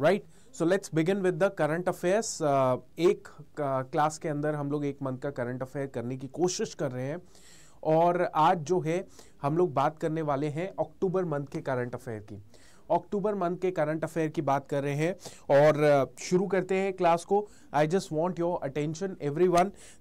Right so let's begin with the current affairs एक class uh, के अंदर हम लोग एक मंथ का करंट अफेयर करने की कोशिश कर रहे हैं और आज जो है हम लोग बात करने वाले हैं अक्टूबर मंथ के करंट अफेयर की अक्टूबर मंथ के करंट अफेयर की बात कर रहे हैं और uh, शुरू करते हैं क्लास को I just want your attention every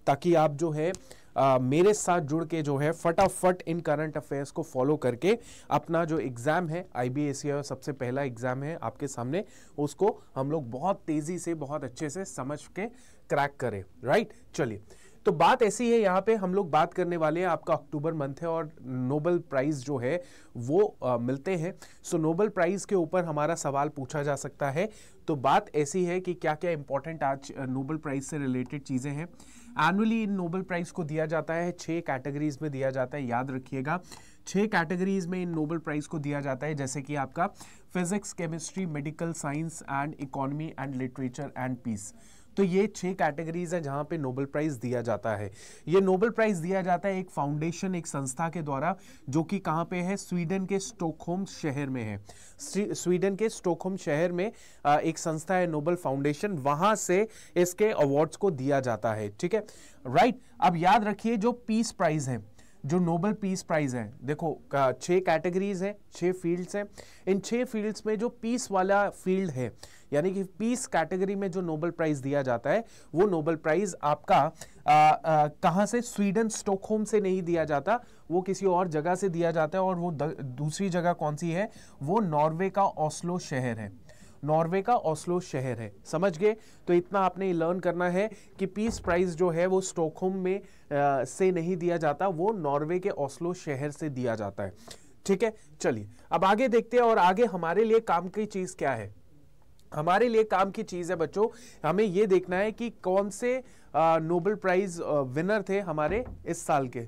ताकि आप जो है आ, मेरे साथ जुड़ के जो है फटाफट इन करंट अफेयर्स को फॉलो करके अपना जो एग्ज़ाम है आई बी सबसे पहला एग्ज़ाम है आपके सामने उसको हम लोग बहुत तेज़ी से बहुत अच्छे से समझ के क्रैक करें राइट चलिए तो बात ऐसी है यहाँ पे हम लोग बात करने वाले हैं आपका अक्टूबर मंथ है और नोबल प्राइज़ जो है वो आ, मिलते हैं सो नोबल प्राइज़ के ऊपर हमारा सवाल पूछा जा सकता है तो बात ऐसी है कि क्या क्या इंपॉर्टेंट आज नोबल प्राइज़ से रिलेटेड चीज़ें हैं एनुअली इन नोबल प्राइज़ को दिया जाता है छः कैटेगरीज में दिया जाता है याद रखिएगा छः कैटेगरीज में इन नोबल प्राइज़ को दिया जाता है जैसे कि आपका physics chemistry medical science and economy and literature and peace तो ये छह कैटेगरीज है जहां पे नोबेल प्राइज दिया जाता है ये नोबल प्राइज दिया जाता है एक फाउंडेशन एक संस्था के द्वारा जो कि कहाँ पे है स्वीडन के स्टोकहोम शहर में है स्वीडन के स्टोकहोम शहर में एक संस्था है नोबल फाउंडेशन वहां से इसके अवार्ड्स को दिया जाता है ठीक है राइट अब याद रखिए जो पीस प्राइज है जो नोबल पीस प्राइज़ है देखो छः कैटेगरीज हैं छः फील्ड्स हैं इन छः फील्ड्स में जो पीस वाला फील्ड है यानी कि पीस कैटेगरी में जो नोबल प्राइज़ दिया जाता है वो नोबल प्राइज़ आपका कहाँ से स्वीडन स्टॉकहोम से नहीं दिया जाता वो किसी और जगह से दिया जाता है और वो दूसरी जगह कौन सी है वो नॉर्वे का ऑस्लो शहर है नॉर्वे का ऑस्लो शहर है समझ गए तो इतना आपने लर्न करना है कि पीस प्राइज जो है वो स्टॉकहोम में आ, से नहीं दिया जाता वो नॉर्वे के ऑस्लो शहर से दिया जाता है ठीक है चलिए अब आगे देखते हैं और आगे हमारे लिए काम की चीज़ क्या है हमारे लिए काम की चीज़ है बच्चों हमें ये देखना है कि कौन से नोबेल प्राइज विनर थे हमारे इस साल के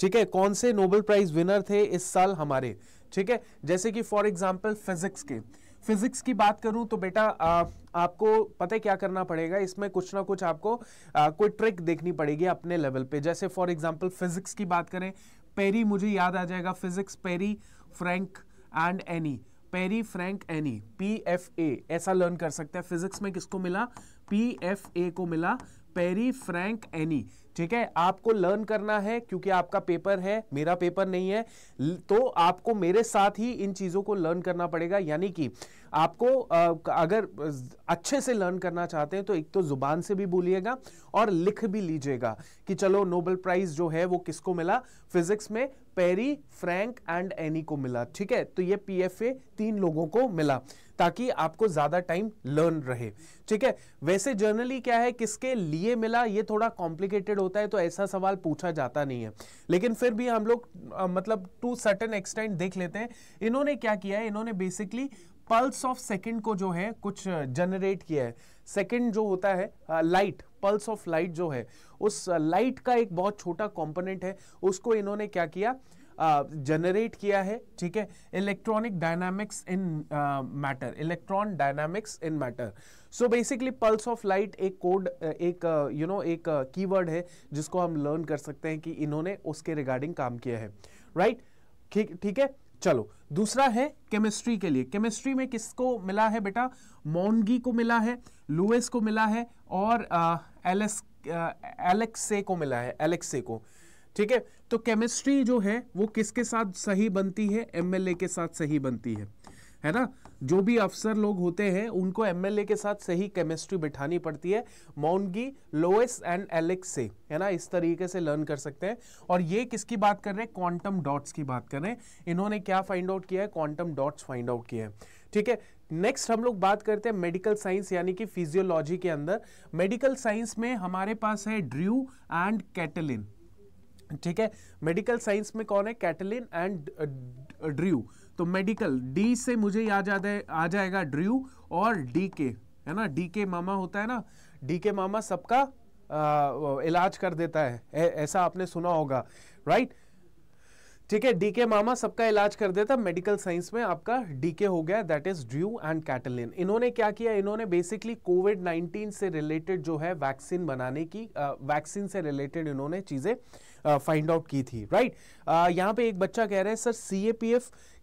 ठीक है कौन से नोबेल प्राइज विनर थे इस साल हमारे ठीक है जैसे कि फॉर एग्जाम्पल फिजिक्स के फिजिक्स की बात करूं तो बेटा आ, आपको पता है क्या करना पड़ेगा इसमें कुछ ना कुछ आपको आ, कोई ट्रिक देखनी पड़ेगी अपने लेवल पे जैसे फॉर एग्जाम्पल फिजिक्स की बात करें पेरी मुझे याद आ जाएगा physics Pierre Frank and Anne Pierre Frank Anne P F A ऐसा लर्न कर सकते हैं फिजिक्स में किसको मिला पी एफ ए को मिला पेरी फ्रैंक एनी ठीक है आपको लर्न करना है क्योंकि आपका पेपर है मेरा पेपर नहीं है तो आपको मेरे साथ ही इन चीज़ों को लर्न करना पड़ेगा यानी कि आपको अगर अच्छे से लर्न करना चाहते हैं तो एक तो ज़ुबान से भी बोलिएगा और लिख भी लीजिएगा कि चलो नोबल प्राइज़ जो है वो किसको मिला फिजिक्स में पेरी फ्रैंक एंड एनी को मिला ठीक है तो ये पीएफए तीन लोगों को मिला ताकि आपको ज़्यादा टाइम लर्न रहे ठीक है वैसे जर्नली क्या है किसके लिए मिला ये थोड़ा कॉम्प्लिकेटेड होता है तो ऐसा सवाल पूछा जाता नहीं है लेकिन फिर भी हम लोग मतलब टू सर्टन एक्सटेंट देख लेते हैं इन्होंने क्या किया है इन्होंने बेसिकली पल्स ऑफ सेकंड को जो है कुछ जनरेट किया है सेकंड जो होता है लाइट पल्स ऑफ लाइट जो है उस लाइट का एक बहुत छोटा कंपोनेंट है उसको इन्होंने क्या किया जनरेट किया है ठीक है electronic dynamics in matter electron dynamics in matter so basically pulse of light एक कोड एक यू नो एक कीवर्ड है जिसको हम लर्न कर सकते हैं कि इन्होंने उसके रिगार्डिंग काम किया है राइट ठीक ठीक है चलो दूसरा है केमिस्ट्री के लिए केमिस्ट्री में किसको मिला है बेटा मोनगी को मिला है लुएस को मिला है और एलेक्स एलेक्से को मिला है एलेक्से को ठीक है तो केमिस्ट्री जो है वो किसके साथ सही बनती है एमएलए के साथ सही बनती है है ना जो भी अफसर लोग होते हैं उनको एमएलए के साथ सही केमिस्ट्री बिठानी पड़ती है माउंटगी लोएस एंड एलेक्स से है ना इस तरीके से लर्न कर सकते हैं और ये किसकी बात कर रहे हैं क्वांटम डॉट्स की बात कर रहे हैं इन्होंने क्या फाइंड आउट किया है क्वांटम डॉट्स फाइंड आउट किया है ठीक है नेक्स्ट हम लोग बात करते हैं मेडिकल साइंस यानी कि फिजियोलॉजी के अंदर मेडिकल साइंस में हमारे पास है ड्र्यू एंड कैटलिन ठीक है मेडिकल साइंस में कौन है कैटलिन एंड ड्र्यू तो मेडिकल डी से मुझे याद आ जाएगा ड्र्यू और डी के है ना डी के मामा होता है ना डी के मामा सबका इलाज कर देता है ऐसा आपने सुना होगा राइट ठीक है डी के मामा सबका इलाज कर देता मेडिकल साइंस में आपका डीके हो गया that is Drew and Katalin इन्होंने क्या किया इन्होंने बेसिकली कोविड 19 से रिलेटेड जो है वैक्सीन बनाने की वैक्सीन से रिलेटेड इन्होंने चीज़ें फाइंड आउट की थी राइट यहाँ पे एक बच्चा कह रहा है सर सी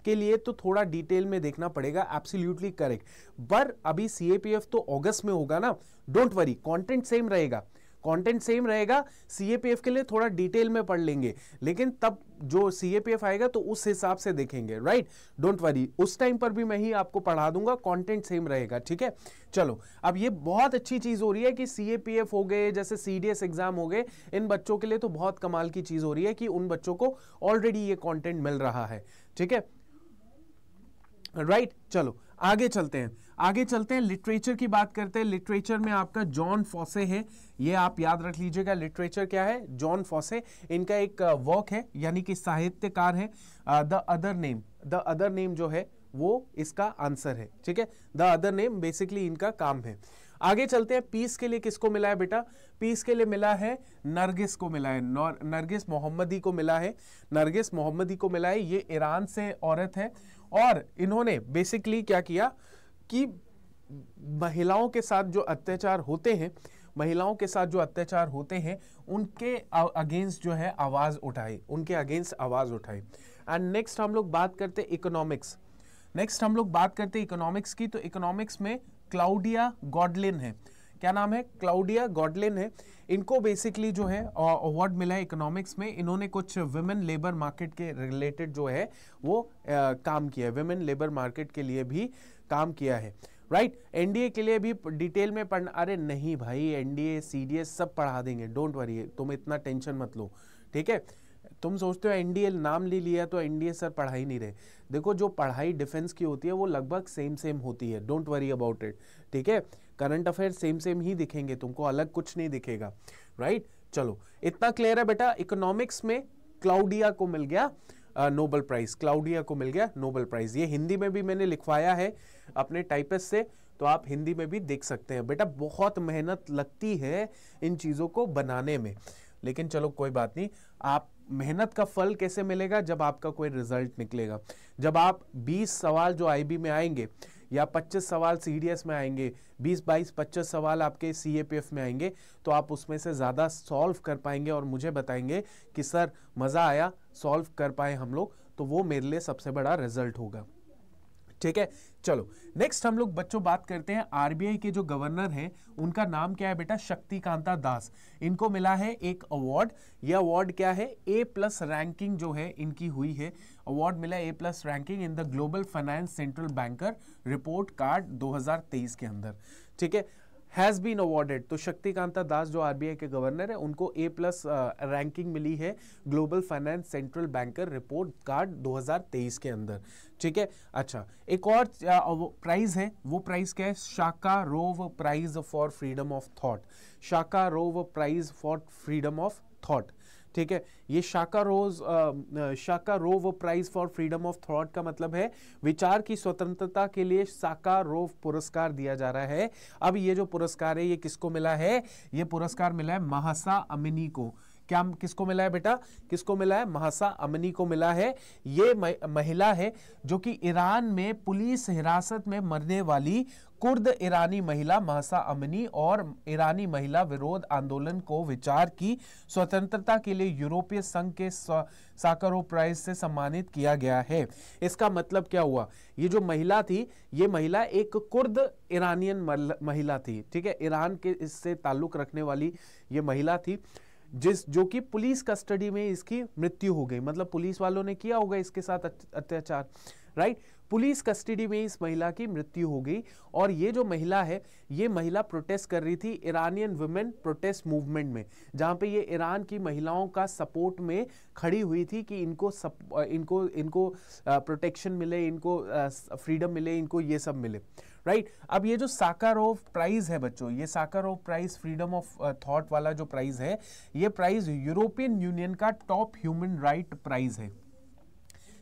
के लिए तो थोड़ा डिटेल में देखना पड़ेगा एब्सोल्यूटली करेक्ट पर अभी सी तो अगस्त में होगा ना डोंट वरी कॉन्टेंट सेम रहेगा कंटेंट सेम रहेगा सीएपीएफ के लिए थोड़ा डिटेल में पढ़ लेंगे लेकिन तब जो सीएपीएफ आएगा तो उस हिसाब से देखेंगे राइट डोंट वरी उस टाइम पर भी मैं ही आपको पढ़ा दूंगा कंटेंट सेम रहेगा ठीक है चलो अब ये बहुत अच्छी चीज हो रही है कि सीएपीएफ हो गए जैसे सीडीएस एग्जाम हो गए इन बच्चों के लिए तो बहुत कमाल की चीज हो रही है कि उन बच्चों को ऑलरेडी ये कॉन्टेंट मिल रहा है ठीक है राइट चलो आगे चलते हैं आगे चलते हैं लिटरेचर की बात करते हैं लिटरेचर में आपका जॉन फॉसे है ये आप याद रख लीजिएगा लिटरेचर क्या है जॉन फॉसे इनका एक वर्क है यानी कि साहित्यकार है the other name the other name जो है वो इसका आंसर है ठीक है द अदर नेम बेसिकली इनका काम है आगे चलते हैं पीस के लिए किसको मिला है बेटा पीस के लिए मिला है नरगिस को मिला है नरगिस मोहम्मदी को मिला है नरगिस मोहम्मदी को मिला है ये ईरान से औरत है और इन्होंने बेसिकली क्या किया कि महिलाओं के साथ जो अत्याचार होते हैं महिलाओं के साथ जो अत्याचार होते हैं उनके अगेंस्ट जो है आवाज़ उठाए उनके अगेंस्ट आवाज़ उठाए एंड नेक्स्ट हम लोग बात करते इकोनॉमिक्स नेक्स्ट हम लोग बात करते इकोनॉमिक्स की तो इकोनॉमिक्स में क्लाउडिया गॉडलिन है क्या नाम है क्लाउडिया गॉडलिन है इनको बेसिकली जो है अवार्ड मिला है इकोनॉमिक्स में इन्होंने कुछ वुमेन लेबर मार्केट के रिलेटेड जो है वो आ, काम किया है वुमेन लेबर मार्केट के लिए भी काम किया है राइट एनडीए के लिए भी डिटेल में पढ़ना अरे नहीं भाई एनडीए सीडीएस सब पढ़ा देंगे डोंट वरी तुम इतना टेंशन मत लो ठीक है तुम सोचते हो एनडीए नाम ले लिया तो एनडीए सर पढ़ा ही नहीं रहे देखो जो पढ़ाई डिफेंस की होती है वो लगभग सेम सेम होती है डोंट वरी अबाउट इट ठीक है करंट अफेयर सेम सेम ही दिखेंगे तुमको अलग कुछ नहीं दिखेगा राइट चलो इतना क्लियर है बेटा इकोनॉमिक्स में क्लाउडिया को मिल गया नोबल प्राइज़ क्लाउडिया को मिल गया नोबल प्राइज़ ये हिंदी में भी मैंने लिखवाया है अपने टाइपस से तो आप हिंदी में भी देख सकते हैं बेटा बहुत मेहनत लगती है इन चीज़ों को बनाने में लेकिन चलो कोई बात नहीं आप मेहनत का फल कैसे मिलेगा जब आपका कोई रिजल्ट निकलेगा जब आप 20 सवाल जो आईबी में आएंगे या 25 सवाल सी में आएंगे 20 बाईस पच्चीस सवाल आपके सी में आएंगे तो आप उसमें से ज़्यादा सॉल्व कर पाएंगे और मुझे बताएंगे कि सर मज़ा आया सॉल्व कर पाए हम लोग तो वो मेरे लिए सबसे बड़ा रिजल्ट होगा ठीक है चलो नेक्स्ट हम लोग बच्चों बात करते हैं आरबीआई के जो गवर्नर हैं उनका नाम क्या है बेटा शक्तिकांता दास इनको मिला है एक अवार्ड यह अवार्ड क्या है ए प्लस रैंकिंग जो है इनकी हुई है अवार्ड मिला A plus ranking in the global finance central banker report card 2023 के अंदर ठीक है हैज़ बीन अवार्डेड तो शक्तिकांता दास जो आर के गवर्नर है उनको ए प्लस रैंकिंग मिली है global finance central banker report card 2023 के अंदर ठीक है अच्छा एक और प्राइज है वो प्राइज क्या है Sakharov prize for freedom of thought Sakharov prize for freedom of thought ठीक है ये Sakharov Sakharov prize for freedom of thought का मतलब है विचार की स्वतंत्रता के लिए शाका रोव पुरस्कार दिया जा रहा है अब ये जो पुरस्कार है ये किसको मिला है ये पुरस्कार मिला है महासा अमिनी को क्या किसको मिला है बेटा किसको मिला है महासा अमनी को मिला है ये महिला है जो कि ईरान में पुलिस हिरासत में मरने वाली कुर्द ईरानी महिला महासा अमनी और ईरानी महिला विरोध आंदोलन को विचार की स्वतंत्रता के लिए यूरोपीय संघ के साकरो प्राइज से सम्मानित किया गया है इसका मतलब क्या हुआ ये जो महिला थी ये महिला एक कुर्द ईरानियन महिला थी ठीक है ईरान के इससे ताल्लुक रखने वाली ये महिला थी जिस जो कि पुलिस कस्टडी में इसकी मृत्यु हो गई मतलब पुलिस वालों ने किया होगा इसके साथ अत्याचार राइट पुलिस कस्टडी में इस महिला की मृत्यु हो गई और ये जो महिला है ये महिला प्रोटेस्ट कर रही थी ईरानियन वुमेन प्रोटेस्ट मूवमेंट में जहाँ पे ये ईरान की महिलाओं का सपोर्ट में खड़ी हुई थी कि इनको सप, इनको इनको प्रोटेक्शन मिले इनको फ्रीडम मिले इनको ये सब मिले राइट right? अब ये जो ऑफ प्राइज है बच्चों ये of prize freedom of thought वाला जो प्राइज है ये प्राइज यूरोपियन यूनियन का टॉप ह्यूमन राइट प्राइज है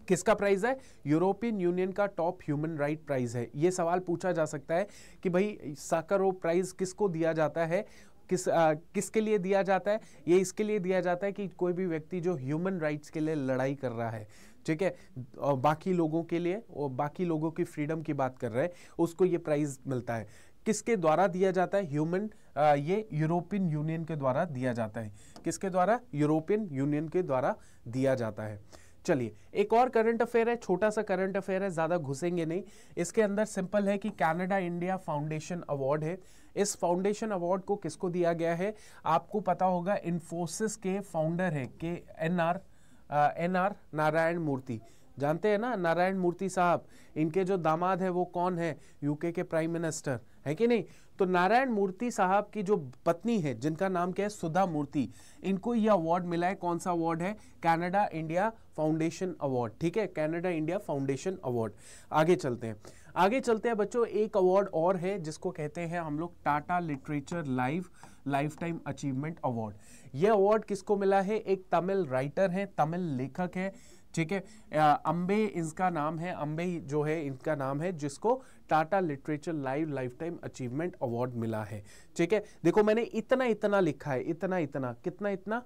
किसका प्राइज है यूरोपियन यूनियन का टॉप ह्यूमन राइट प्राइज है ये सवाल पूछा जा सकता है कि भाई साकर प्राइज किसको दिया जाता है किस आ, किसके लिए दिया जाता है ये इसके लिए दिया जाता है कि कोई भी व्यक्ति जो ह्यूमन राइट्स के लिए लड़ाई कर रहा है ठीक है और बाकी लोगों के लिए और बाकी लोगों की फ्रीडम की बात कर रहे हैं उसको ये प्राइज़ मिलता है किसके द्वारा दिया जाता है ह्यूमन ये यूरोपियन यूनियन के द्वारा दिया जाता है किसके द्वारा यूरोपियन यूनियन के द्वारा दिया जाता है चलिए एक और करंट अफेयर है छोटा सा करंट अफेयर है ज़्यादा घुसेंगे नहीं इसके अंदर सिंपल है कि कनाडा इंडिया फाउंडेशन अवार्ड है इस फाउंडेशन अवार्ड को किसको दिया गया है आपको पता होगा इन्फोसिस के फाउंडर है के N R N R Narayana Murthy जानते हैं ना नारायण मूर्ति साहब इनके जो दामाद है वो कौन है यूके के प्राइम मिनिस्टर है कि नहीं तो नारायण मूर्ति साहब की जो पत्नी है जिनका नाम क्या है सुधा मूर्ति इनको ये अवार्ड मिला है कौन सा अवार्ड है कनाडा इंडिया फाउंडेशन अवार्ड ठीक है कनाडा इंडिया फाउंडेशन अवार्ड आगे चलते हैं आगे चलते हैं बच्चों एक अवार्ड और है जिसको कहते हैं हम लोग Tata literature live lifetime achievement award ये अवार्ड किसको मिला है एक तमिल राइटर है तमिल लेखक है ठीक है अम्बे इसका नाम है अम्बे जो है इनका नाम है जिसको Tata literature live lifetime achievement award मिला है ठीक है देखो मैंने इतना इतना लिखा है इतना इतना कितना इतना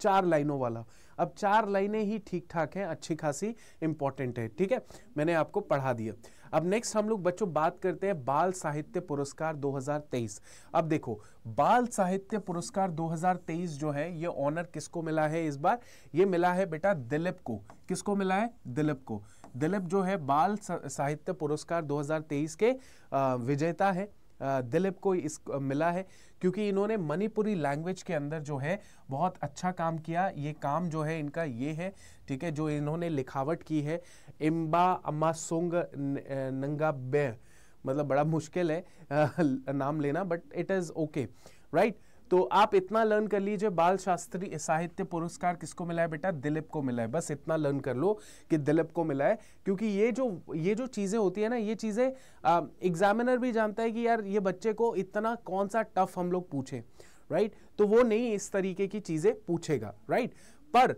चार लाइनों वाला अब चार लाइनें ही ठीक ठाक हैं अच्छी खासी इंपॉर्टेंट है ठीक है मैंने आपको पढ़ा दिया अब नेक्स्ट हम लोग बच्चों बात करते हैं बाल साहित्य पुरस्कार 2023 अब देखो बाल साहित्य पुरस्कार 2023 जो है ये ऑनर किसको मिला है इस बार ये मिला है बेटा दिलीप को किसको मिला है दिलीप को दिलीप जो है बाल साहित्य पुरस्कार 2023 के विजेता है दिलीप को इस मिला है क्योंकि इन्होंने मणिपुरी लैंग्वेज के अंदर जो है बहुत अच्छा काम किया ये काम जो है इनका ये है ठीक है जो इन्होंने लिखावट की है इम्बा अम्मा सोंग नंगा बे मतलब बड़ा मुश्किल है नाम लेना but it is okay right तो आप इतना लर्न कर लीजिए बाल शास्त्री साहित्य पुरस्कार किसको मिला है बेटा दिलीप को मिला है बस इतना लर्न कर लो कि दिलीप को मिला है क्योंकि ये जो ये जो चीज़ें होती है ना ये चीज़ें एग्जामिनर भी जानता है कि यार ये बच्चे को इतना कौन सा टफ हम लोग पूछें राइट तो वो नहीं इस तरीके की चीज़ें पूछेगा राइट पर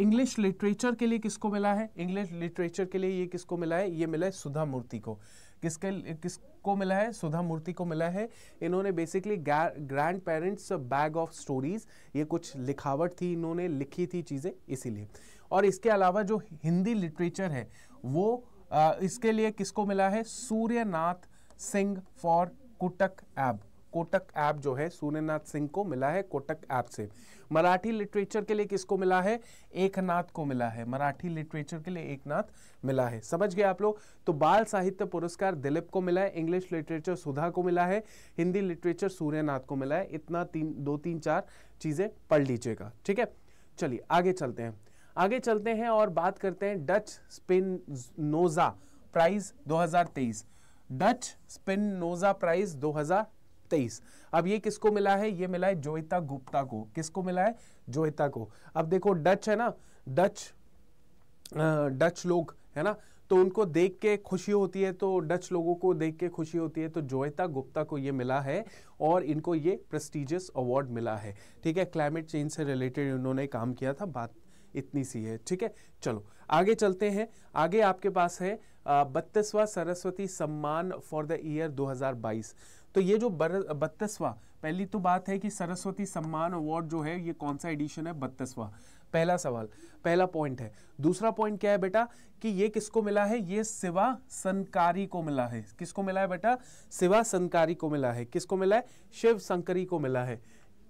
इंग्लिश लिटरेचर के लिए किसको मिला है इंग्लिश लिटरेचर के लिए ये किसको मिला है ये मिला है सुधा मूर्ति को किसके किसको मिला है सुधा मूर्ति को मिला है इन्होंने basically grandparents bag of stories ये कुछ लिखावट थी इन्होंने लिखी थी चीज़ें इसीलिए और इसके अलावा जो हिंदी लिटरेचर है वो आ, इसके लिए किसको मिला है सूर्यनाथ सिंह फॉर कुटक एब कोटक ऐप जो है सूर्यनाथ सिंह को मिला है कोटक ऐप से मराठी लिटरेचर के लिए किसको मिला है एक नाथ को मिला है मराठी लिटरेचर के लिए एक नाथ मिला है समझ गए आप लोग तो बाल साहित्य पुरस्कार दिलीप को मिला है इंग्लिश लिटरेचर सुधा को मिला है हिंदी लिटरेचर सूर्यनाथ को मिला है इतना तीन दो तीन चार चीज़ें पढ़ लीजिएगा ठीक है चलिए आगे चलते हैं आगे चलते हैं और बात करते हैं डच स्पिन नोजा प्राइज दो डच स्पिन नोजा प्राइज 2023 तेईस अब ये किसको मिला है ये मिला है जोहिता गुप्ता को किसको मिला है जोहिता को अब देखो डच है ना डच डच लोग है ना तो उनको देख के खुशी होती है तो डच लोगों को देख के खुशी होती है तो जोहिता गुप्ता को ये मिला है और इनको ये प्रेस्टिजियस अवार्ड मिला है ठीक है क्लाइमेट चेंज से रिलेटेड इन्होंने काम किया था बात इतनी सी है ठीक है चलो आगे चलते हैं आगे आपके पास है बत्तीसवा सरस्वती सम्मान फॉर द ईयर 2022 तो ये जो बत्तीसवा पहली तो बात है कि सरस्वती सम्मान अवार्ड जो है ये कौन सा एडिशन है बत्तीसवा पहला सवाल पहला पॉइंट है दूसरा पॉइंट क्या है बेटा कि ये किसको मिला है ये सिवा संकारी को मिला है किसको मिला है बेटा सिवा संकारी को मिला है किसको मिला है शिव संकरी को मिला है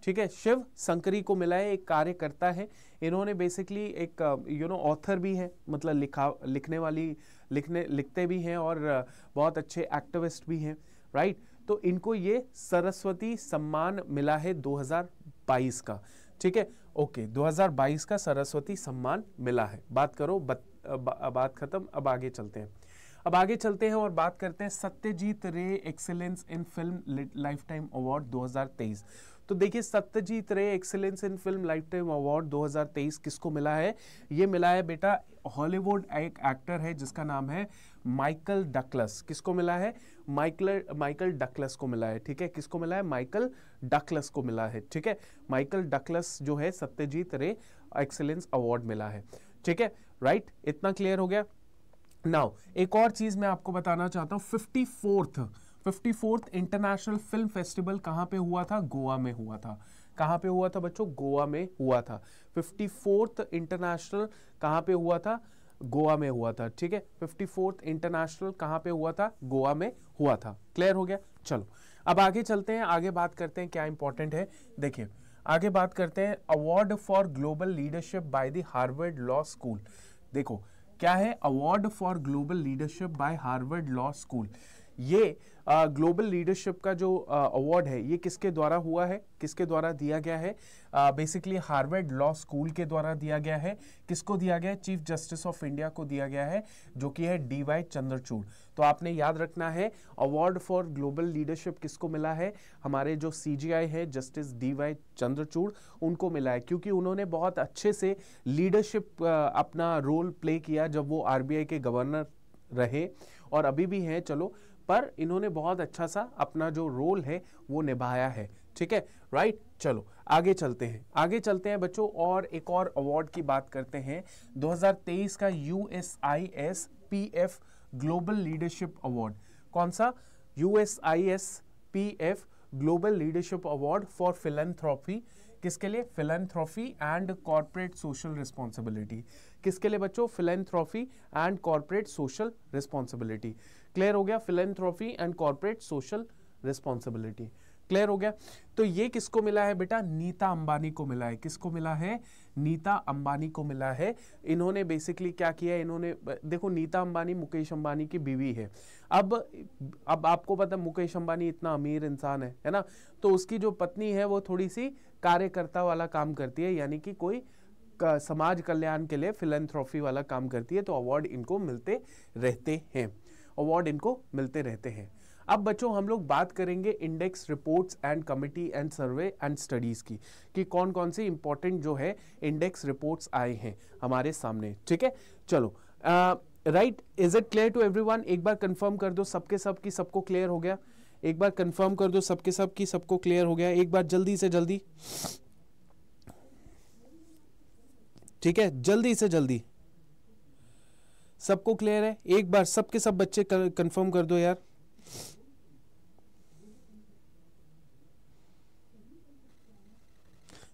ठीक है शिव संकरी को मिला है एक कार्यकर्ता है इन्होंने बेसिकली एक यू नो ऑथर भी है मतलब लिखा लिखने वाली लिखने लिखते भी हैं और बहुत अच्छे एक्टिविस्ट भी हैं राइट right? तो इनको ये सरस्वती सम्मान मिला है 2022 का ठीक है ओके 2022 का सरस्वती सम्मान मिला है बात करो बत, बा, बात खत्म अब आगे चलते हैं अब आगे चलते हैं और बात करते हैं Satyajit Ray excellence in film lifetime award 2023 तो देखिए Satyajit Ray excellence in film lifetime award 2023 किसको मिला है ये मिला है बेटा हॉलीवुड एक एक्टर है जिसका नाम है माइकल डकलस किसको मिला है माइकल माइकल डकलस को मिला है ठीक है किसको मिला है माइकल डकलस को मिला है ठीक है माइकल डकलस जो है सत्यजीत रे एक्सेलेंस अवार्ड मिला है ठीक है राइट इतना क्लियर हो गया नाउ एक और चीज मैं आपको बताना चाहता हूँ fifty fourth fifty fourth international film festival कहाँ पे हुआ था गोवा में हुआ था कहाँ पे हुआ था बच्चों गोवा में हुआ था फिफ्टी फोर्थ इंटरनेशनल कहाँ पे हुआ था गोवा में हुआ था ठीक है फिफ्टी फोर्थ इंटरनेशनल कहाँ पे हुआ था गोवा में हुआ था क्लियर हो गया चलो अब आगे चलते हैं आगे बात करते हैं क्या इंपॉर्टेंट है देखिए आगे बात करते हैं award for global leadership by the Harvard law school देखो क्या है award for global leadership by Harvard law school ये ग्लोबल लीडरशिप का जो अवार्ड है ये किसके द्वारा हुआ है किसके द्वारा दिया गया है बेसिकली हार्वर्ड लॉ स्कूल के द्वारा दिया गया है किसको दिया गया है चीफ जस्टिस ऑफ इंडिया को दिया गया है जो कि है डी वाई चंद्रचूड़ तो आपने याद रखना है अवार्ड फॉर ग्लोबल लीडरशिप किसको मिला है हमारे जो सी है जस्टिस डी वाई चंद्रचूड़ उनको मिला है क्योंकि उन्होंने बहुत अच्छे से लीडरशिप अपना रोल प्ले किया जब वो आर के गवर्नर रहे और अभी भी हैं चलो पर इन्होंने बहुत अच्छा सा अपना जो रोल है वो निभाया है ठीक है राइट चलो आगे चलते हैं आगे चलते हैं बच्चों और एक और अवार्ड की बात करते हैं 2023 का U S I S P F global leadership award कौन सा U S I S P F global leadership award for philanthropy किसके लिए philanthropy and corporate social responsibility किसके लिए बच्चों philanthropy and corporate social responsibility clear हो गया philanthropy and corporate social responsibility clear हो गया तो ये किसको मिला है बेटा नीता अंबानी को मिला है किसको मिला है नीता अंबानी को मिला है इन्होंने बेसिकली क्या किया इन्होंने देखो नीता अंबानी मुकेश अंबानी की बीवी है अब अब आपको पता मुकेश अंबानी इतना अमीर इंसान है है ना तो उसकी जो पत्नी है वो थोड़ी सी कार्यकर्ता वाला काम करती है यानी कि कोई समाज कल्याण के लिए फिलेंथ्रॉफी वाला काम करती है तो अवार्ड इनको मिलते रहते हैं अवार्ड इनको मिलते रहते हैं अब बच्चों हम लोग बात करेंगे index reports and committee and survey and studies की कि कौन कौन से इंपॉर्टेंट जो है इंडेक्स रिपोर्ट्स आए हैं हमारे सामने ठीक है चलो right is it clear to everyone एक बार कंफर्म कर दो सबके सब की सबको क्लियर हो गया एक बार कंफर्म कर दो सबके सब की सबको क्लियर हो गया एक बार जल्दी से जल्दी ठीक है जल्दी से जल्दी सबको क्लियर है एक बार सबके सब बच्चे कंफर्म कर दो यार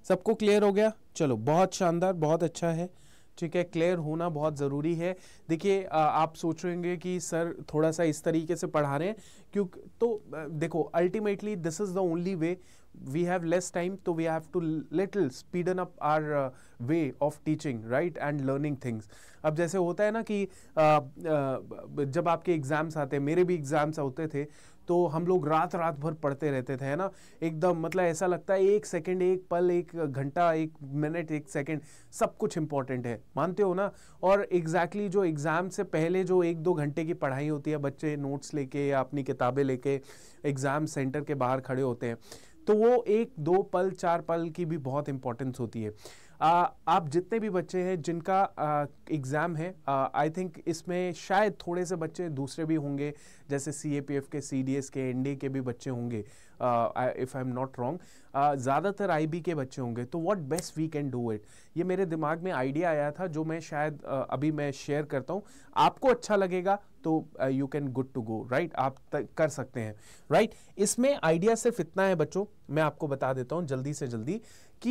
सबको क्लियर हो गया चलो बहुत शानदार बहुत अच्छा है ठीक है क्लियर होना बहुत ज़रूरी है देखिए आप सोच रहे होंगे कि सर थोड़ा सा इस तरीके से पढ़ा रहे हैं क्योंकि तो देखो ultimately this is the only way we have less time तो we have to little speed up our way of teaching right and learning things अब जैसे होता है ना कि uh, uh, जब आपके एग्ज़ाम्स आते हैं मेरे भी एग्ज़ाम्स होते थे तो हम लोग रात रात भर पढ़ते रहते थे है ना एकदम मतलब ऐसा लगता है एक सेकंड एक पल एक घंटा एक मिनट एक सेकंड सब कुछ इंपॉर्टेंट है मानते हो ना और एग्जैक्टली exactly जो एग्ज़ाम से पहले जो एक दो घंटे की पढ़ाई होती है बच्चे नोट्स लेके या अपनी किताबें लेके एग्ज़ाम सेंटर के बाहर खड़े होते हैं तो वो एक दो पल चार पल की भी बहुत इंपॉर्टेंस होती है आ, आप जितने भी बच्चे हैं जिनका एग्ज़ाम है आई थिंक इसमें शायद थोड़े से बच्चे दूसरे भी होंगे जैसे सी ए पी एफ के सी डी एस के एन डी ए के भी बच्चे होंगे if I am not wrong ज़्यादातर आई बी के बच्चे होंगे तो what best we can do it ये मेरे दिमाग में आइडिया आया था जो मैं शायद आ, अभी मैं शेयर करता हूँ आपको अच्छा लगेगा तो you can good to go right आप कर सकते हैं राइट right? इसमें आइडिया सिर्फ इतना है बच्चों मैं आपको बता देता हूँ जल्दी से जल्दी कि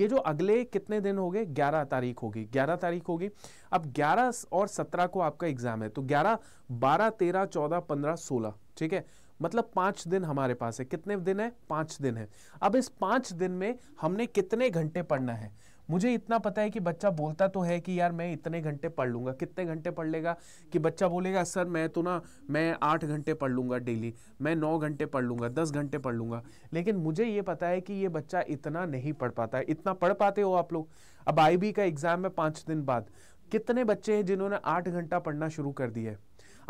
ये जो अगले कितने दिन हो गए ग्यारह तारीख होगी ग्यारह तारीख होगी अब ग्यारह और सत्रह को आपका एग्जाम है तो ग्यारह बारह तेरह चौदह पंद्रह सोलह ठीक है मतलब पांच दिन हमारे पास है कितने दिन है पांच दिन है अब इस पांच दिन में हमने कितने घंटे पढ़ना है मुझे इतना पता है कि बच्चा बोलता तो है कि यार मैं इतने घंटे पढ़ लूँगा कितने घंटे पढ़ लेगा कि बच्चा बोलेगा सर मैं तो ना मैं आठ घंटे पढ़ लूँगा डेली मैं नौ घंटे पढ़ लूँगा दस घंटे पढ़ लूँगा लेकिन मुझे ये पता है कि ये बच्चा इतना नहीं पढ़ पाता है इतना पढ़ पाते हो आप लोग अब आई का एग्ज़ाम है पाँच दिन बाद कितने बच्चे हैं जिन्होंने आठ घंटा पढ़ना शुरू कर दिया है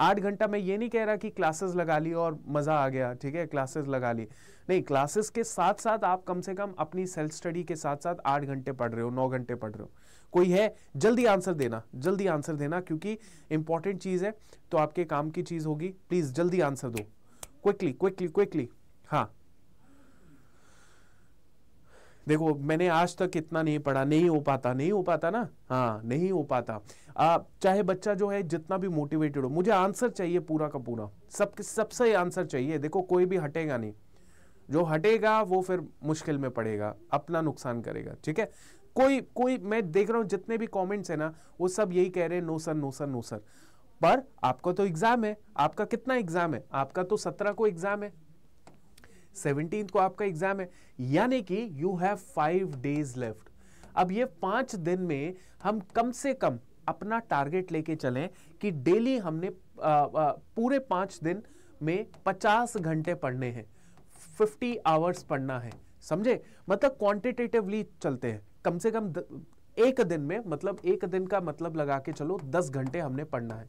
आठ घंटा मैं ये नहीं कह रहा कि क्लासेस लगा ली और मज़ा आ गया ठीक है क्लासेस लगा ली नहीं क्लासेस के साथ साथ आप कम से कम अपनी सेल्फ स्टडी के साथ साथ आठ घंटे पढ़ रहे हो नौ घंटे पढ़ रहे हो कोई है जल्दी आंसर देना जल्दी आंसर देना क्योंकि इंपॉर्टेंट चीज़ है तो आपके काम की चीज़ होगी प्लीज़ जल्दी आंसर दो क्विकली क्विकली क्विकली हाँ देखो मैंने आज तक इतना नहीं पढ़ा नहीं हो पाता नहीं हो पाता ना हाँ नहीं हो पाता आ, चाहे बच्चा जो है जितना भी मोटिवेटेड हो मुझे आंसर चाहिए पूरा का पूरा सब सबसे आंसर चाहिए देखो कोई भी हटेगा नहीं जो हटेगा वो फिर मुश्किल में पड़ेगा अपना नुकसान करेगा ठीक है कोई कोई मैं देख रहा हूँ जितने भी कॉमेंट्स हैं ना वो सब यही कह रहे हैं no sir no sir no sir पर आपका तो एग्ज़ाम है आपका कितना एग्ज़ाम है आपका तो सत्रह को एग्ज़ाम है सेवनटीन को आपका एग्जाम है यानी कि you have five days left अब ये पांच दिन में हम कम से कम अपना टारगेट लेके चलें कि डेली हमने आ, आ, पूरे पांच दिन में पचास घंटे पढ़ने हैं फिफ्टी आवर्स पढ़ना है समझे मतलब क्वांटिटेटिवली चलते हैं कम से कम द, एक दिन में मतलब एक दिन का मतलब लगा के चलो दस घंटे हमने पढ़ना है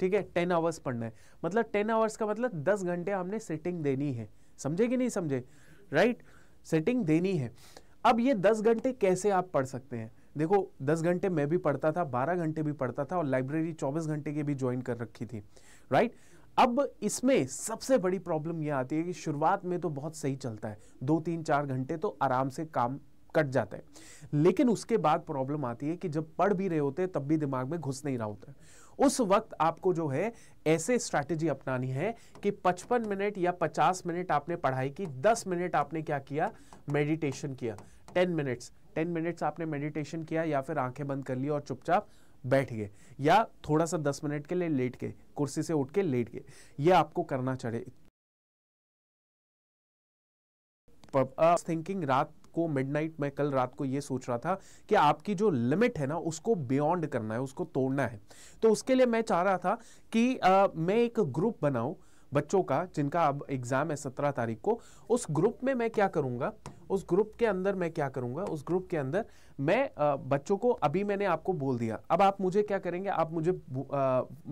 ठीक है टेन आवर्स पढ़ना है मतलब टेन आवर्स का मतलब दस घंटे हमने सेटिंग देनी है समझे कि नहीं समझे राइट सेटिंग देनी है अब ये दस घंटे कैसे आप पढ़ सकते हैं देखो दस घंटे मैं भी पढ़ता था बारह घंटे भी पढ़ता था और लाइब्रेरी चौबीस घंटे की भी ज्वाइन कर रखी थी राइट अब इसमें सबसे बड़ी प्रॉब्लम यह आती है कि शुरुआत में तो बहुत सही चलता है दो तीन चार घंटे तो आराम से काम कट जाता है लेकिन उसके बाद प्रॉब्लम आती है कि जब पढ़ भी रहे होते हैं तब भी दिमाग में घुस नहीं रहा होता है उस वक्त आपको जो है ऐसे स्ट्रैटेजी अपनानी है कि 55 मिनट या 50 मिनट आपने पढ़ाई की 10 मिनट आपने क्या किया मेडिटेशन किया 10 मिनट्स 10 मिनट्स आपने मेडिटेशन किया या फिर आंखें बंद कर ली और चुपचाप बैठ गए या थोड़ा सा 10 मिनट के लिए लेट गए कुर्सी से उठ के लेट गए ये आपको करना चढ़े थिंकिंग रात को मिडनाइट मैं कल रात को ये सोच रहा था कि आपकी जो लिमिट है ना उसको बियॉन्ड करना है उसको तोड़ना है तो उसके लिए मैं चाह रहा था कि आ, मैं एक ग्रुप बनाऊं बच्चों का जिनका अब एग्ज़ाम है सत्रह तारीख को उस ग्रुप में मैं क्या करूंगा उस ग्रुप के अंदर मैं क्या करूंगा उस ग्रुप के अंदर मैं बच्चों को अभी मैंने आपको बोल दिया अब आप मुझे क्या करेंगे आप मुझे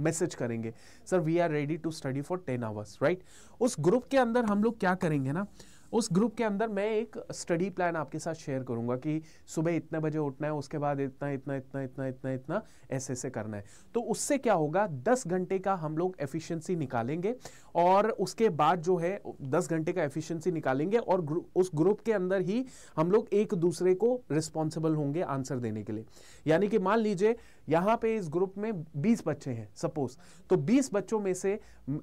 मैसेज करेंगे sir we are ready to study for ten hours right उस ग्रुप के अंदर हम लोग क्या करेंगे ना उस ग्रुप के अंदर मैं एक स्टडी प्लान आपके साथ शेयर करूंगा कि सुबह इतने बजे उठना है उसके बाद इतना इतना इतना इतना इतना इतना ऐसे ऐसे करना है तो उससे क्या होगा दस घंटे का हम लोग एफिशिएंसी निकालेंगे और उसके बाद जो है दस घंटे का एफिशिएंसी निकालेंगे और ग्रु, उस ग्रुप के अंदर ही हम लोग एक दूसरे को रिस्पॉन्सिबल होंगे आंसर देने के लिए यानी कि मान लीजिए यहाँ पे इस ग्रुप में बीस बच्चे हैं सपोज तो बीस बच्चों में से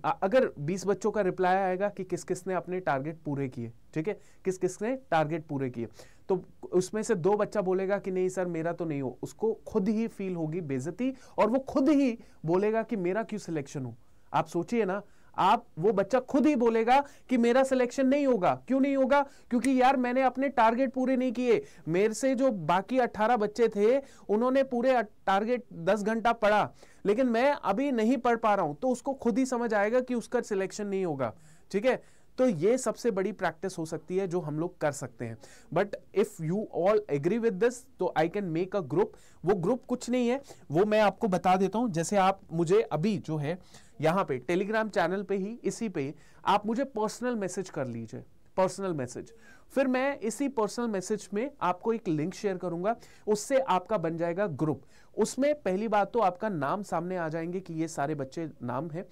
अगर बीस बच्चों का रिप्लाई आएगा कि किस किसने अपने टारगेट पूरे किए ठीक है किस किसने टारगेट पूरे किए तो उसमें से दो बच्चा बोलेगा कि नहीं सर मेरा तो नहीं हो उसको खुद ही फील होगी बेजती और वो खुद ही बोलेगा कि मेरा क्यों सिलेक्शन हो आप सोचिए ना आप वो बच्चा खुद ही बोलेगा कि मेरा सिलेक्शन नहीं होगा क्यों नहीं होगा क्योंकि यार मैंने अपने टारगेट पूरे नहीं किए मेरे से जो बाकी 18 बच्चे थे उन्होंने पूरे टारगेट 10 घंटा पढ़ा लेकिन मैं अभी नहीं पढ़ पा रहा हूं तो उसको खुद ही समझ आएगा कि उसका सिलेक्शन नहीं होगा ठीक है तो ये सबसे बड़ी प्रैक्टिस हो सकती है जो हम लोग कर सकते हैं but if you all agree with this तो I can make a group वो ग्रुप कुछ नहीं है वो मैं आपको बता देता हूं जैसे आप मुझे अभी जो है यहाँ पे टेलीग्राम चैनल पे ही इसी पे आप मुझे पर्सनल मैसेज कर लीजिए पर्सनल मैसेज फिर मैं इसी पर्सनल मैसेज में आपको एक लिंक शेयर करूंगा उससे आपका बन जाएगा ग्रुप उसमें पहली बात तो आपका नाम सामने आ जाएंगे कि ये सारे बच्चे नाम है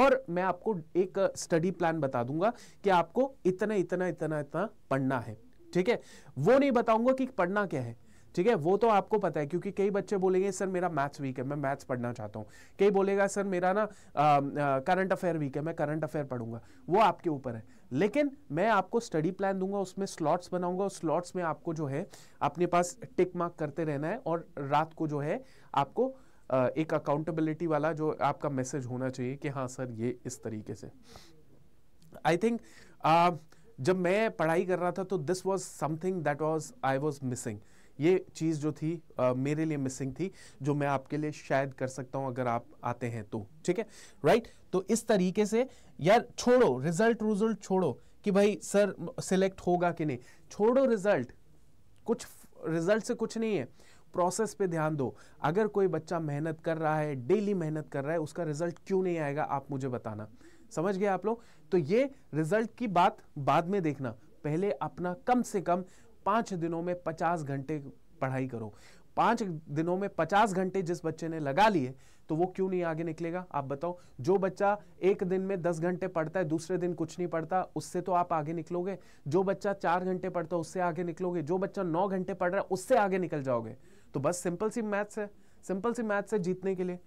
और मैं आपको एक स्टडी प्लान बता दूंगा कि आपको इतना इतना इतना इतना पढ़ना है ठीक है वो नहीं बताऊंगा कि पढ़ना क्या है ठीक है वो तो आपको पता है क्योंकि कई बच्चे बोलेंगे सर मेरा मैथ्स वीक है मैं मैथ्स पढ़ना चाहता हूँ कई बोलेगा सर मेरा ना करंट अफेयर वीक है मैं करंट अफेयर पढ़ूंगा वो आपके ऊपर है लेकिन मैं आपको स्टडी प्लान दूंगा उसमें स्लॉट्स बनाऊंगा और स्लॉट्स में आपको जो है अपने पास टिक मार्क करते रहना है और रात को जो है आपको एक अकाउंटेबिलिटी वाला जो आपका मैसेज होना चाहिए कि हाँ सर ये इस तरीके से आई थिंक जब मैं पढ़ाई कर रहा था तो this was something that was I was missing ये चीज़ जो थी आ, मेरे लिए मिसिंग थी जो मैं आपके लिए शायद कर सकता हूँ अगर आप आते हैं तो ठीक है राइट तो इस तरीके से यार छोड़ो रिजल्ट रिजल्ट छोड़ो कि भाई सर सिलेक्ट होगा कि नहीं छोड़ो रिजल्ट कुछ रिजल्ट से कुछ नहीं है प्रोसेस पे ध्यान दो अगर कोई बच्चा मेहनत कर रहा है डेली मेहनत कर रहा है उसका रिजल्ट क्यों नहीं आएगा आप मुझे बताना समझ गए आप लोग तो ये रिजल्ट की बात बाद में देखना पहले अपना कम से कम पाँच दिनों में पचास घंटे पढ़ाई करो पाँच दिनों में पचास घंटे जिस बच्चे ने लगा लिए तो वो क्यों नहीं आगे निकलेगा आप बताओ जो बच्चा एक दिन में दस घंटे पढ़ता है दूसरे दिन कुछ नहीं पढ़ता उससे तो आप आगे निकलोगे जो बच्चा चार घंटे पढ़ता है उससे आगे निकलोगे जो बच्चा नौ घंटे पढ़ रहा है उससे आगे निकल जाओगे तो बस सिंपल सी मैथ्स है सिंपल सी मैथ्स है जीतने के लिए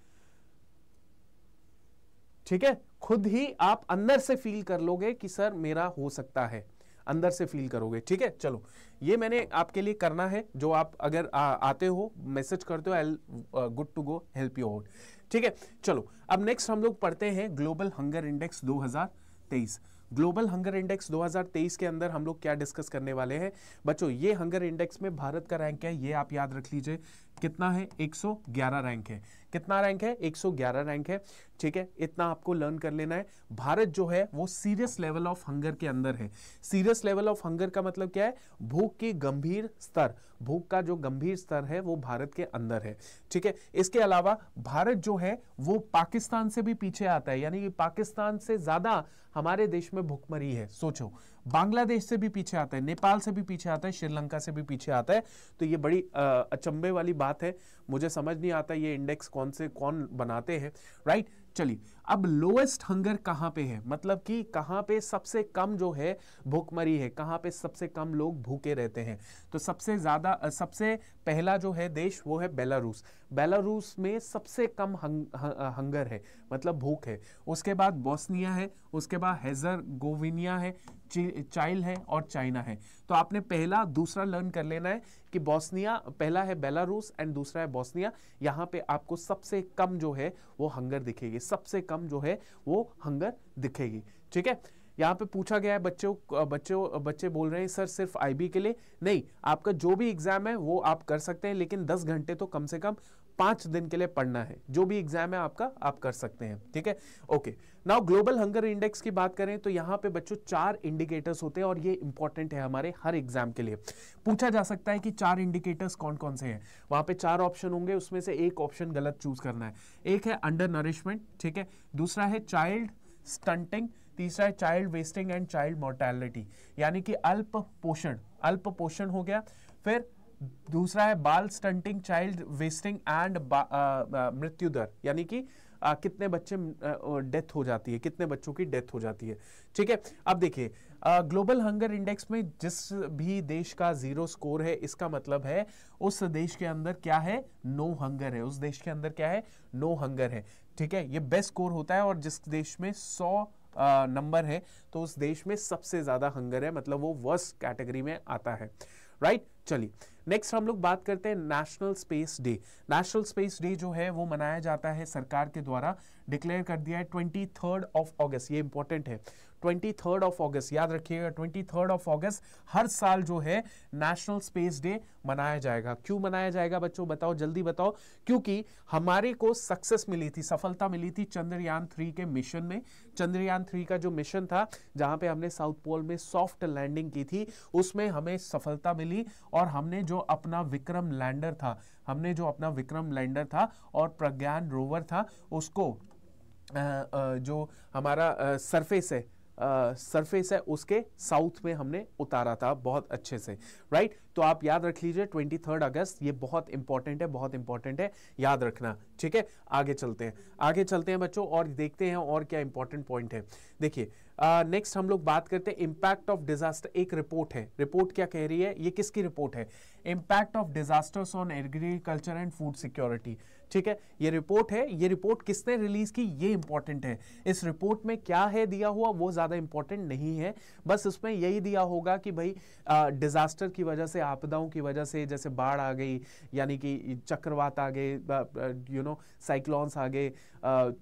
ठीक है खुद ही आप अंदर से फील कर लोगे कि सर मेरा हो सकता है अंदर से फील करोगे ठीक है चलो ये मैंने आपके लिए करना है जो आप अगर आ, आते हो मैसेज करते हो I good to go help you out ठीक है चलो अब नेक्स्ट हम लोग पढ़ते हैं global hunger index 2023 global hunger index 2023 के अंदर हम लोग क्या डिस्कस करने वाले हैं बच्चों ये हंगर इंडेक्स में भारत का रैंक है ये आप याद रख लीजिए कितना है 111 रैंक है कितना रैंक है 111 रैंक है ठीक है इतना आपको लर्न कर लेना है भारत जो है वो सीरियस लेवल ऑफ हंगर के अंदर है सीरियस लेवल ऑफ हंगर का मतलब क्या है भूख की गंभीर स्तर भूख का जो गंभीर स्तर है वो भारत के अंदर है ठीक है इसके अलावा भारत जो है वो पाकिस्तान से भी पीछे आता है यानी कि पाकिस्तान से ज्यादा हमारे देश में भुखमरी है सोचो बांग्लादेश से भी पीछे आता है नेपाल से भी पीछे आता है श्रीलंका से भी पीछे आता है तो ये बड़ी अचंबे वाली बात है मुझे समझ नहीं आता ये इंडेक्स कौन से कौन बनाते हैं राइट चलिए अब लोएस्ट हंगर कहाँ पे है मतलब कि कहाँ पे सबसे कम जो है भूखमरी है कहाँ पे सबसे कम लोग भूखे रहते हैं तो सबसे ज़्यादा सबसे पहला जो है देश वो है बेलारूस बेलारूस में सबसे कम हंग, हंगर है मतलब भूख है उसके बाद बोस्निया है उसके बाद हेजर गोविनिया है चाइल है और चाइना है तो आपने पहला दूसरा लर्न कर लेना है कि बोस्निया पहला है बेलारूस एंड दूसरा है बोस्निया यहाँ पे आपको सबसे कम जो है वो हंगर दिखेगी सबसे कम कम जो है वो हंगर दिखेगी ठीक है यहाँ पे पूछा गया है बच्चों बच्चों बच्चे बोल रहे हैं सर सिर्फ आईबी के लिए नहीं आपका जो भी एग्जाम है वो आप कर सकते हैं लेकिन 10 घंटे तो कम से कम पांच दिन के लिए पढ़ना है जो भी एग्जाम है आपका आप कर सकते हैं ठीक है okay now global hunger index की बात करें तो यहाँ पे बच्चों चार इंडिकेटर्स होते हैं और ये इंपॉर्टेंट है हमारे हर एग्जाम के लिए पूछा जा सकता है कि चार इंडिकेटर्स कौन कौन से हैं वहां पे चार ऑप्शन होंगे उसमें से एक ऑप्शन गलत चूज करना है एक है अंडर नरिशमेंट ठीक है दूसरा है चाइल्ड स्टंटिंग तीसरा है child wasting and child mortality यानी कि अल्प पोषण अल्प पोषण हो गया फिर दूसरा है बाल स्टंटिंग चाइल्ड वेस्टिंग एंड मृत्यु दर यानी कि आ, कितने बच्चे डेथ हो जाती है कितने बच्चों की डेथ हो जाती है ठीक है अब देखिए ग्लोबल हंगर इंडेक्स में जिस भी देश का जीरो स्कोर है इसका मतलब है उस देश के अंदर क्या है नो no हंगर है उस देश के अंदर क्या है नो no हंगर है ठीक है ये बेस्ट स्कोर होता है और जिस देश में सौ नंबर है तो उस देश में सबसे ज़्यादा हंगर है मतलब वो वर्स्ट कैटेगरी में आता है राइट चलिए नेक्स्ट हम लोग बात करते हैं national space day national space day जो है वो मनाया जाता है सरकार के द्वारा डिक्लेयर कर दिया है ट्वेंटी थर्ड ऑफ ऑगस्ट ये इंपॉर्टेंट है ट्वेंटी थर्ड ऑफ ऑगस्ट याद रखिएगा ट्वेंटी थर्ड ऑफ ऑगस्ट हर साल जो है नेशनल स्पेस डे मनाया जाएगा क्यों मनाया जाएगा बच्चों बताओ जल्दी बताओ क्योंकि हमारे को सक्सेस मिली थी सफलता मिली थी चंद्रयान थ्री के मिशन में चंद्रयान थ्री का जो मिशन था जहां पे हमने साउथ पोल में सॉफ्ट लैंडिंग की थी उसमें हमें सफलता मिली और हमने जो अपना विक्रम लैंडर था हमने जो अपना विक्रम लैंडर था और प्रज्ञान रोवर था उसको आ, आ, जो हमारा सरफेस है सरफेस है उसके साउथ में हमने उतारा था बहुत अच्छे से राइट तो आप याद रख लीजिए ट्वेंटी थर्ड अगस्त ये बहुत इंपॉर्टेंट है बहुत इंपॉर्टेंट है याद रखना ठीक है आगे चलते हैं आगे चलते हैं बच्चों और देखते हैं और क्या इंपॉर्टेंट पॉइंट है देखिए नेक्स्ट हम लोग बात करते हैं इम्पैक्ट ऑफ डिजास्टर एक रिपोर्ट है रिपोर्ट क्या कह रही है ये किसकी रिपोर्ट है impact of disasters on agriculture and food security ठीक है ये रिपोर्ट है ये रिपोर्ट किसने रिलीज की ये इंपॉर्टेंट है इस रिपोर्ट में क्या है दिया हुआ वो ज्यादा इंपॉर्टेंट नहीं है बस उसमें यही दिया होगा कि भाई डिजास्टर की वजह से आपदाओं की वजह से जैसे बाढ़ आ गई यानी कि चक्रवात आ गए यू नो साइक्लॉन्स आ गए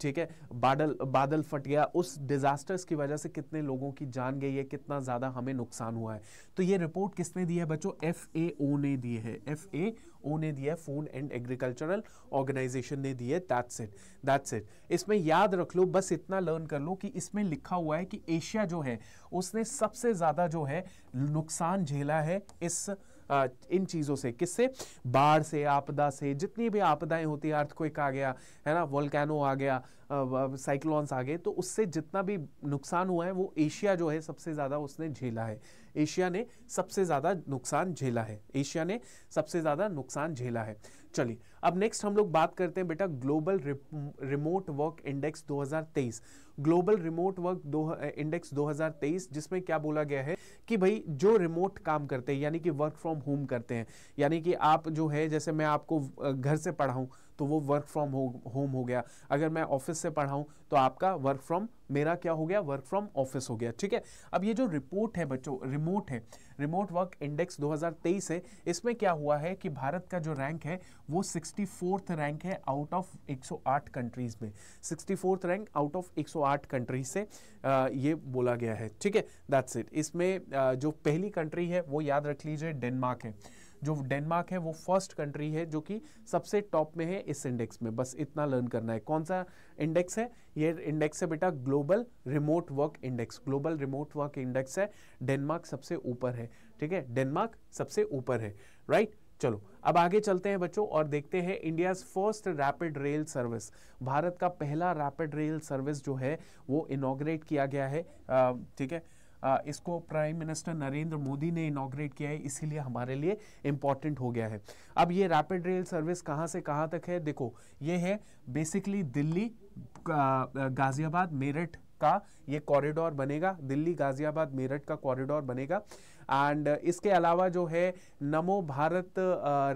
ठीक है बादल बादल फट गया उस डिजास्टर्स की वजह से कितने लोगों की जान गई है कितना ज्यादा हमें नुकसान हुआ है तो ये रिपोर्ट किसने दी है बच्चों एफ ने दी है एफ उन्हें ने दिया है फूड एंड एग्रीकल्चरल ऑर्गेनाइजेशन ने दिए है दैट्स इट दैट्स इट इसमें याद रख लो बस इतना लर्न कर लो कि इसमें लिखा हुआ है कि एशिया जो है उसने सबसे ज़्यादा जो है नुकसान झेला है इस इन चीज़ों से किससे बाढ़ से आपदा से जितनी भी आपदाएं होती है अर्थक्विक आ गया है ना वोल्कैनो आ गया साइक्लोन्स आ गए तो उससे जितना भी नुकसान हुआ है वो एशिया जो है सबसे ज़्यादा उसने झेला है एशिया ने सबसे ज़्यादा नुकसान झेला है एशिया ने सबसे ज़्यादा नुकसान झेला है चलिए अब नेक्स्ट हम लोग बात करते हैं बेटा global remote work index 2023 global remote work दो इंडेक्स 2023 जिसमें क्या बोला गया है कि भाई जो रिमोट काम करते हैं यानी कि वर्क फ्रॉम होम करते हैं यानी कि आप जो है जैसे मैं आपको घर से पढ़ाऊँ तो वो वर्क फ्रॉम होम हो गया अगर मैं ऑफिस से पढ़ाऊँ तो आपका वर्क फ्रॉम मेरा क्या हो गया वर्क फ्रॉम ऑफिस हो गया ठीक है अब ये जो रिपोर्ट है बच्चों रिमोट है रिमोट वर्क इंडेक्स 2023 है इसमें क्या हुआ है कि भारत का जो रैंक है वो सिक्सटी रैंक है आउट ऑफ 108 कंट्रीज में sixty rank out of 108 countries से आ, ये बोला गया है ठीक है दैट्स इट इसमें आ, जो पहली कंट्री है वो याद रख लीजिए डेनमार्क है जो डेनमार्क है वो फर्स्ट कंट्री है जो कि सबसे टॉप में है इस इंडेक्स में बस इतना लर्न करना है कौन सा इंडेक्स है ये इंडेक्स है बेटा global remote work index global remote work index है डेनमार्क सबसे ऊपर है ठीक है डेनमार्क सबसे ऊपर है राइट चलो अब आगे चलते हैं बच्चों और देखते हैं India's first rapid rail service Bharat का पहला रैपिड रेल सर्विस जो है वो इनोग्रेट किया गया है ठीक है इसको प्राइम मिनिस्टर नरेंद्र मोदी ने इनाग्रेट किया है इसीलिए हमारे लिए इम्पॉर्टेंट हो गया है अब ये रैपिड रेल सर्विस कहाँ से कहाँ तक है देखो ये है बेसिकली दिल्ली गाजियाबाद मेरठ का ये कॉरिडोर बनेगा दिल्ली गाजियाबाद मेरठ का कॉरिडोर बनेगा एंड इसके अलावा जो है नमो भारत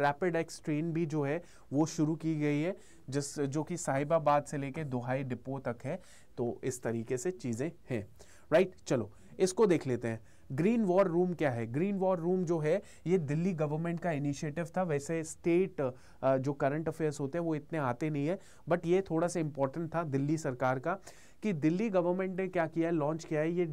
रैपिड एक्स ट्रेन भी जो है वो शुरू की गई है जिस जो कि साहिबाबाद से लेके दोहाई डिपो तक है तो इस तरीके से चीज़ें हैं राइट चलो इसको देख लेते हैं ग्रीन वॉर रूम क्या है ग्रीन वॉर रूम जो है ये दिल्ली गवर्नमेंट का इनिशिएटिव था वैसे स्टेट जो करंट अफेयर्स होते हैं वो इतने आते नहीं है बट ये थोड़ा सा इंपॉर्टेंट था दिल्ली सरकार का कि दिल्ली गवर्नमेंट ने क्या किया है लॉन्च किया है ये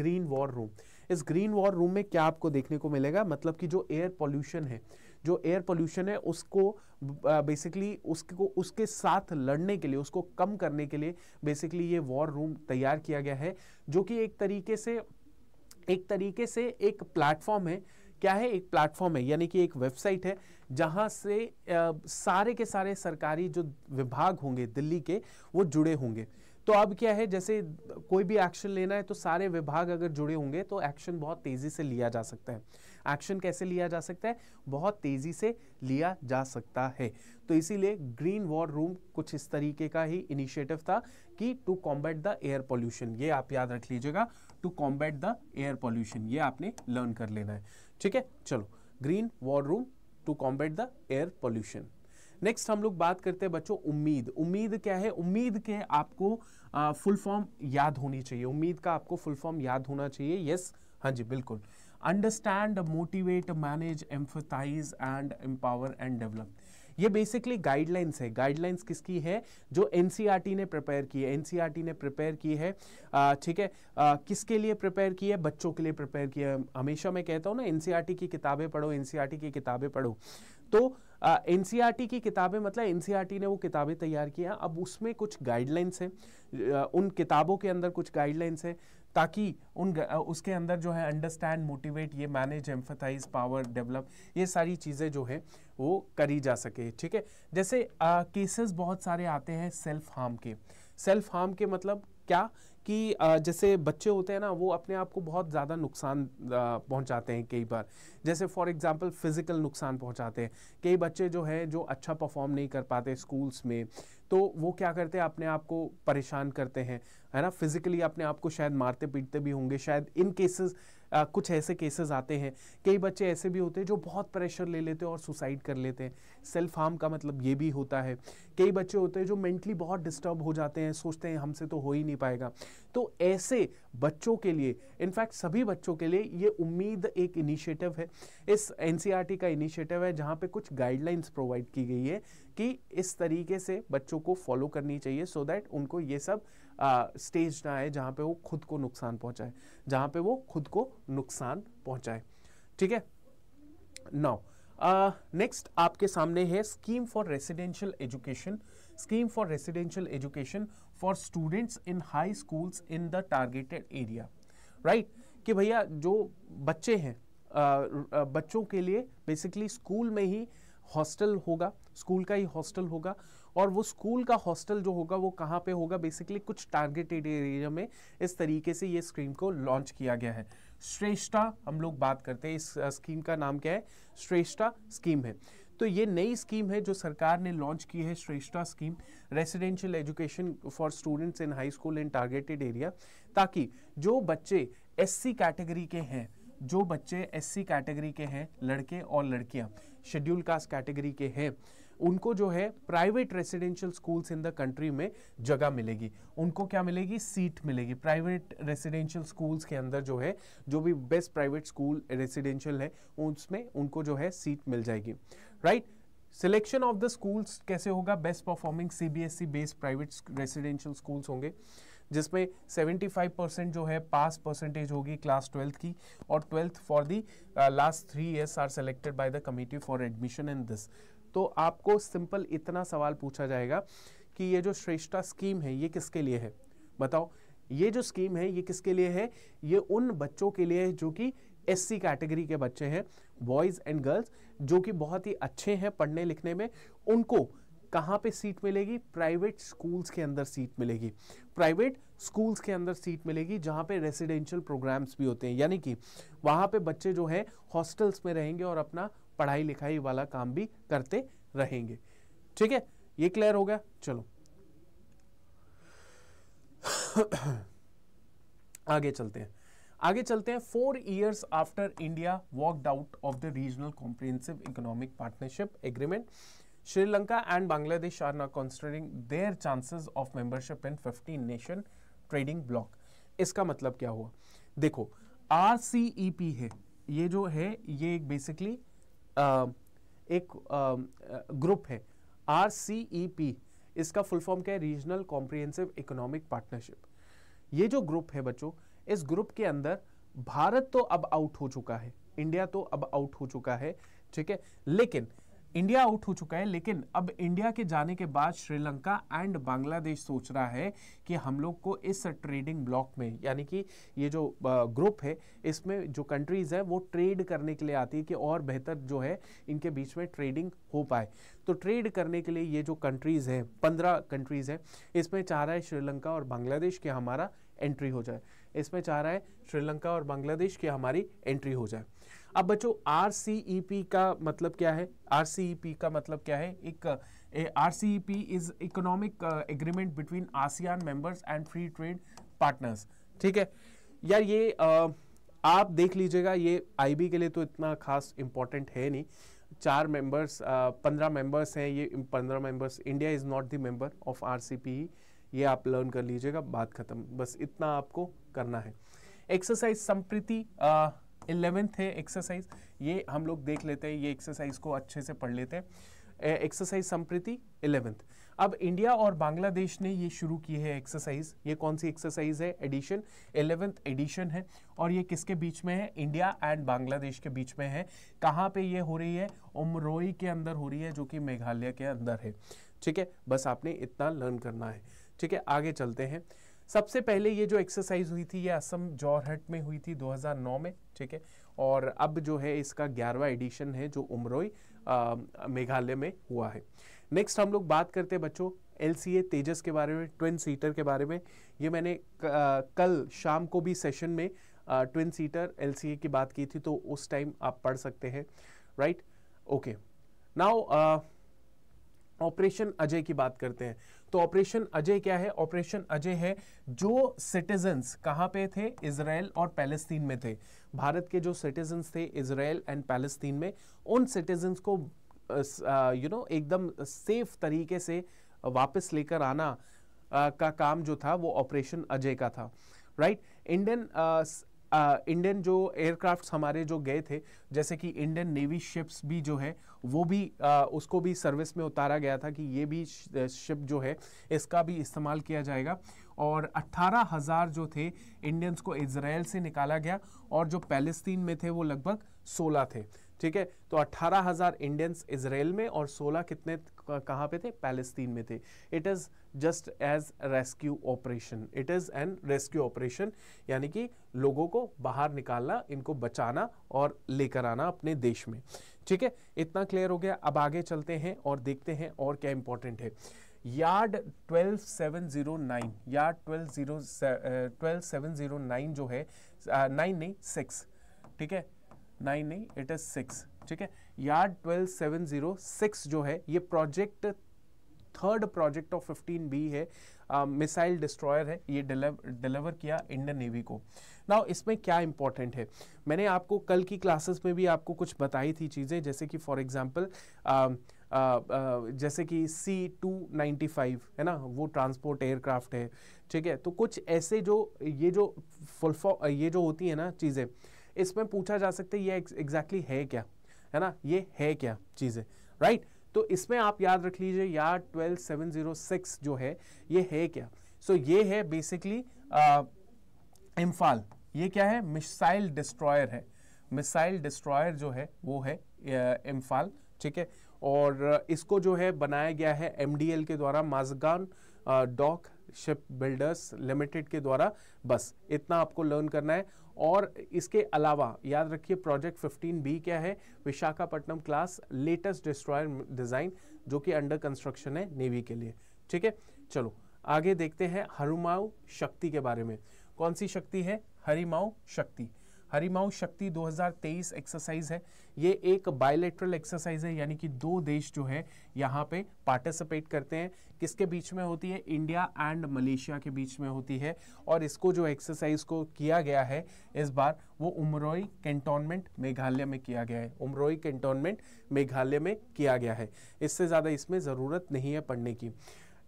ग्रीन वॉर रूम इस ग्रीन वॉर रूम में क्या आपको देखने को मिलेगा मतलब कि जो एयर पॉल्यूशन है जो एयर पोल्यूशन है उसको बेसिकली उसको उसके साथ लड़ने के लिए उसको कम करने के लिए बेसिकली ये वॉर रूम तैयार किया गया है जो कि एक तरीके से एक तरीके से एक प्लेटफॉर्म है क्या है एक प्लेटफॉर्म है यानी कि एक वेबसाइट है जहां से आ, सारे के सारे सरकारी जो विभाग होंगे दिल्ली के वो जुड़े होंगे तो अब क्या है जैसे कोई भी एक्शन लेना है तो सारे विभाग अगर जुड़े होंगे तो एक्शन बहुत तेज़ी से लिया जा सकता है एक्शन कैसे लिया जा सकता है बहुत तेज़ी से लिया जा सकता है तो इसीलिए ग्रीन वॉर रूम कुछ इस तरीके का ही इनिशिएटिव था कि to combat the air pollution ये आप याद रख लीजिएगा to combat the air pollution ये आपने लर्न कर लेना है ठीक है चलो green war room to combat the air pollution next हम लोग बात करते हैं बच्चों उम्मीद उम्मीद क्या है उम्मीद के आपको आ, फुल फॉर्म याद होनी चाहिए उम्मीद का आपको फुल फॉर्म याद होना चाहिए यस हाँ जी बिल्कुल understand motivate manage empathise and empower and develop ये बेसिकली गाइडलाइंस है गाइडलाइंस किसकी है जो एन e ने प्रिपेयर की है एन e ने प्रिपेयर की है ठीक है किसके लिए प्रिपेयर की है बच्चों के लिए प्रिपेयर की है हमेशा मैं कहता हूँ ना एन e की किताबें पढ़ो एन की किताबें पढ़ो तो एन की किताबें मतलब एन ने वो किताबें तैयार किया अब उसमें कुछ गाइडलाइंस हैं उन किताबों के अंदर कुछ गाइडलाइंस है ताकि उन उसके अंदर जो है अंडरस्टैंड मोटिवेट ये मैनेज एम्फथाइज पावर डेवलप ये सारी चीज़ें जो है वो करी जा सके ठीक है जैसे केसेस बहुत सारे आते हैं सेल्फ हार्म के सेल्फ हार्म के मतलब क्या कि जैसे बच्चे होते हैं ना वो अपने आप को बहुत ज़्यादा नुकसान पहुंचाते हैं कई बार जैसे फॉर एग्जांपल फिज़िकल नुकसान पहुंचाते हैं कई बच्चे जो हैं जो अच्छा परफॉर्म नहीं कर पाते स्कूल्स में तो वो क्या करते हैं अपने आप को परेशान करते हैं है ना फिजिकली अपने आप को शायद मारते पीटते भी होंगे शायद इन केसेस कुछ ऐसे केसेस आते हैं कई बच्चे ऐसे भी होते हैं जो बहुत प्रेशर ले लेते हैं और सुसाइड कर लेते हैं सेल्फ हार्म का मतलब ये भी होता है कई बच्चे होते हैं जो मेंटली बहुत डिस्टर्ब हो जाते हैं सोचते हैं हमसे तो हो ही नहीं पाएगा तो ऐसे बच्चों के लिए इनफैक्ट सभी बच्चों के लिए ये उम्मीद एक इनिशिएटिव है इस एन e का इनिशिएटिव है जहाँ पर कुछ गाइडलाइंस प्रोवाइड की गई है कि इस तरीके से बच्चों को फॉलो करनी चाहिए सो so दैट उनको ये सब स्टेज ना आए जहाँ पे वो खुद को नुकसान पहुँचाए जहाँ पे वो खुद को नुकसान पहुँचाए ठीक है नाउ नेक्स्ट uh, आपके सामने है scheme for residential education scheme for residential education for students in high schools in the targeted area right कि भैया जो बच्चे हैं uh, uh, बच्चों के लिए बेसिकली स्कूल में ही uh, हॉस्टल होगा स्कूल का ही हॉस्टल होगा और वो स्कूल का हॉस्टल जो होगा वो कहाँ पे होगा बेसिकली कुछ टारगेटेड एरिया में इस तरीके से ये स्कीम को लॉन्च किया गया है श्रेष्ठा हम लोग बात करते हैं इस स्कीम का नाम क्या है श्रेष्ठा स्कीम है तो ये नई स्कीम है जो सरकार ने लॉन्च की है Shreshtha scheme residential education for students in high school in targeted area ताकि जो बच्चे एस कैटेगरी के हैं जो बच्चे एस कैटेगरी के हैं लड़के और लड़कियां शेड्यूल कास्ट कैटेगरी के हैं उनको जो है private residential schools in the country में जगह मिलेगी उनको क्या मिलेगी सीट मिलेगी प्राइवेट रेसिडेंशियल स्कूल्स के अंदर जो है जो भी बेस्ट प्राइवेट स्कूल रेसिडेंशियल है उसमें उनको जो है सीट मिल जाएगी right right? Selection of the schools कैसे होगा best performing C based private residential schools होंगे जिसमें 75 परसेंट जो है पास परसेंटेज होगी क्लास ट्वेल्थ की और twelfth for the last three years are selected by the committee for admission in this तो आपको सिंपल इतना सवाल पूछा जाएगा कि ये जो श्रेष्ठा स्कीम है ये किसके लिए है बताओ ये जो स्कीम है ये किसके लिए है ये उन बच्चों के लिए है जो कि एससी कैटेगरी के बच्चे हैं बॉयज़ एंड गर्ल्स जो कि बहुत ही अच्छे हैं पढ़ने लिखने में उनको कहाँ पे सीट मिलेगी प्राइवेट स्कूल्स के अंदर सीट मिलेगी प्राइवेट स्कूल्स के अंदर सीट मिलेगी जहाँ पे रेसिडेंशियल प्रोग्राम्स भी होते हैं यानी कि वहाँ पे बच्चे जो हैं हॉस्टल्स में रहेंगे और अपना पढ़ाई लिखाई वाला काम भी करते रहेंगे ठीक है ये क्लियर हो गया चलो आगे चलते हैं आगे चलते हैं four years after India walked out of the regional comprehensive economic partnership agreement Sri Lanka and Bangladesh are now considering their chances of membership in 15 nation trading block. इसका मतलब क्या हुआ देखो आर पी e है ये जो है ये एक बेसिकली एक ग्रुप है आर e इसका फुल फॉर्म क्या है रीजनल कॉम्प्रिहेंसिव इकोनॉमिक पार्टनरशिप ये जो ग्रुप है बच्चों इस ग्रुप के अंदर भारत तो अब आउट हो चुका है इंडिया तो अब आउट हो चुका है ठीक है लेकिन इंडिया आउट हो चुका है लेकिन अब इंडिया के जाने के बाद श्रीलंका एंड बांग्लादेश सोच रहा है कि हम लोग को इस ट्रेडिंग ब्लॉक में यानी कि ये जो ग्रुप है इसमें जो कंट्रीज़ है वो ट्रेड करने के लिए आती है कि और बेहतर जो है इनके बीच में ट्रेडिंग हो पाए तो ट्रेड करने के लिए ये जो कंट्रीज़ हैं पंद्रह कंट्रीज़ हैं इसमें चाह रहा है श्रीलंका और बांग्लादेश के हमारा एंट्री हो जाए इसमें चाह रहा है श्रीलंका और बांग्लादेश की हमारी एंट्री हो जाए अब बच्चों आर e का मतलब क्या है आर e का मतलब क्या है एक R C E P is economic agreement between ASEAN members and free trade partners ठीक है यार ये आप देख लीजिएगा ये आईबी के लिए तो इतना खास इम्पोर्टेंट है नहीं चार मेंबर्स पंद्रह मेंबर्स हैं ये पंद्रह members India is not the member of R ये आप लर्न कर लीजिएगा बात ख़त्म बस इतना आपको करना है एक्सरसाइज संप्रीति इलेवेंथ है एक्सरसाइज ये हम लोग देख लेते हैं ये एक्सरसाइज को अच्छे से पढ़ लेते हैं एक्सरसाइज संप्रीति इलेवेंथ अब इंडिया और बांग्लादेश ने ये शुरू की है एक्सरसाइज ये कौन सी एक्सरसाइज है एडिशन एलेवेंथ एडिशन है और ये किसके बीच में है इंडिया एंड बांग्लादेश के बीच में है कहाँ पे ये हो रही है उमरोई के अंदर हो रही है जो कि मेघालय के अंदर है ठीक है बस आपने इतना लर्न करना है ठीक है आगे चलते हैं सबसे पहले ये जो एक्सरसाइज हुई थी ये असम जौरहट में हुई थी 2009 में ठीक है और अब जो है इसका ग्यारहवा एडिशन है जो उमरोई मेघालय में हुआ है नेक्स्ट हम लोग बात करते हैं बच्चों एल तेजस के बारे में ट्विन सीटर के बारे में ये मैंने कल शाम को भी सेशन में ट्विन सीटर एल की बात की थी तो उस टाइम आप पढ़ सकते हैं right okay now operation Ajay की बात करते हैं तो ऑपरेशन अजय क्या है ऑपरेशन अजय है जो सिटीजन्स कहाँ पे थे इसराइल और पैलेस्तीन में थे भारत के जो सिटीजन्स थे इसराइल एंड पैलेस्तीन में उन सिटीजन्स को यू नो एकदम सेफ तरीके से वापस लेकर आना आ, का काम जो था वो ऑपरेशन अजय का था राइट इंडियन इंडियन जो एयरक्राफ्ट हमारे जो गए थे जैसे कि इंडियन नेवी शिप्स भी जो है वो भी आ, उसको भी सर्विस में उतारा गया था कि ये भी शिप जो है इसका भी इस्तेमाल किया जाएगा और 18,000 जो थे इंडियंस को इसराइल से निकाला गया और जो पैलेस्तीन में थे वो लगभग 16 थे ठीक है तो 18,000 इंडियंस इसराइल में और 16 कितने कहाँ पे थे पैलेस्तीन में थे it is just as rescue operation it is an rescue operation यानी कि लोगों को बाहर निकालना इनको बचाना और लेकर आना अपने देश में ठीक है इतना क्लियर हो गया अब आगे चलते हैं और देखते हैं और क्या इंपॉर्टेंट है यार्ड 12709 यार्ड जीरो नाइन जो है नाइन नहीं सिक्स ठीक है नाइन नहीं इट इज सिक्स ठीक है yard twelve seven zero six जो है ये project third project of fifteen B है मिसाइल uh, डिस्ट्रॉयर है ये डिलीवर किया इंडियन नेवी को नाउ इसमें क्या इंपॉर्टेंट है मैंने आपको कल की क्लासेस में भी आपको कुछ बताई थी चीज़ें जैसे कि फॉर एग्जांपल Uh, uh, जैसे कि सी टू नाइन्टी फाइव है ना वो ट्रांसपोर्ट एयरक्राफ्ट है ठीक है तो कुछ ऐसे जो ये जो फुल ये जो होती है ना चीज़ें इसमें पूछा जा सकता है ये एग्जैक्टली है क्या है ना ये है क्या चीज़ें राइट तो इसमें आप याद रख लीजिए यार ट्वेल्व सेवन जीरो सिक्स जो है ये है क्या सो so, ये है बेसिकली इम्फाल ये क्या है मिसाइल डिस्ट्रॉयर है मिसाइल डिस्ट्रॉयर जो है वो है इम्फाल ठीक है और इसको जो है बनाया गया है एमडीएल के द्वारा Mazagon dock ship builders limited के द्वारा बस इतना आपको लर्न करना है और इसके अलावा याद रखिए प्रोजेक्ट 15 बी क्या है Visakhapatnam class latest destroyer design जो कि अंडर कंस्ट्रक्शन है नेवी के लिए ठीक है चलो आगे देखते हैं हरुमाऊ शक्ति के बारे में कौन सी शक्ति है हरिमाऊ शक्ति हरिमाऊ शक्ति 2023 एक्सरसाइज है ये एक बायोलेट्रल एक्सरसाइज है यानी कि दो देश जो है यहाँ पे पार्टिसिपेट करते हैं किसके बीच में होती है इंडिया एंड मलेशिया के बीच में होती है और इसको जो एक्सरसाइज को किया गया है इस बार वो उमरोई कैंटोनमेंट मेघालय में किया गया है उमरोई कैंटोनमेंट मेघालय में किया गया है इससे ज़्यादा इसमें ज़रूरत नहीं है पढ़ने की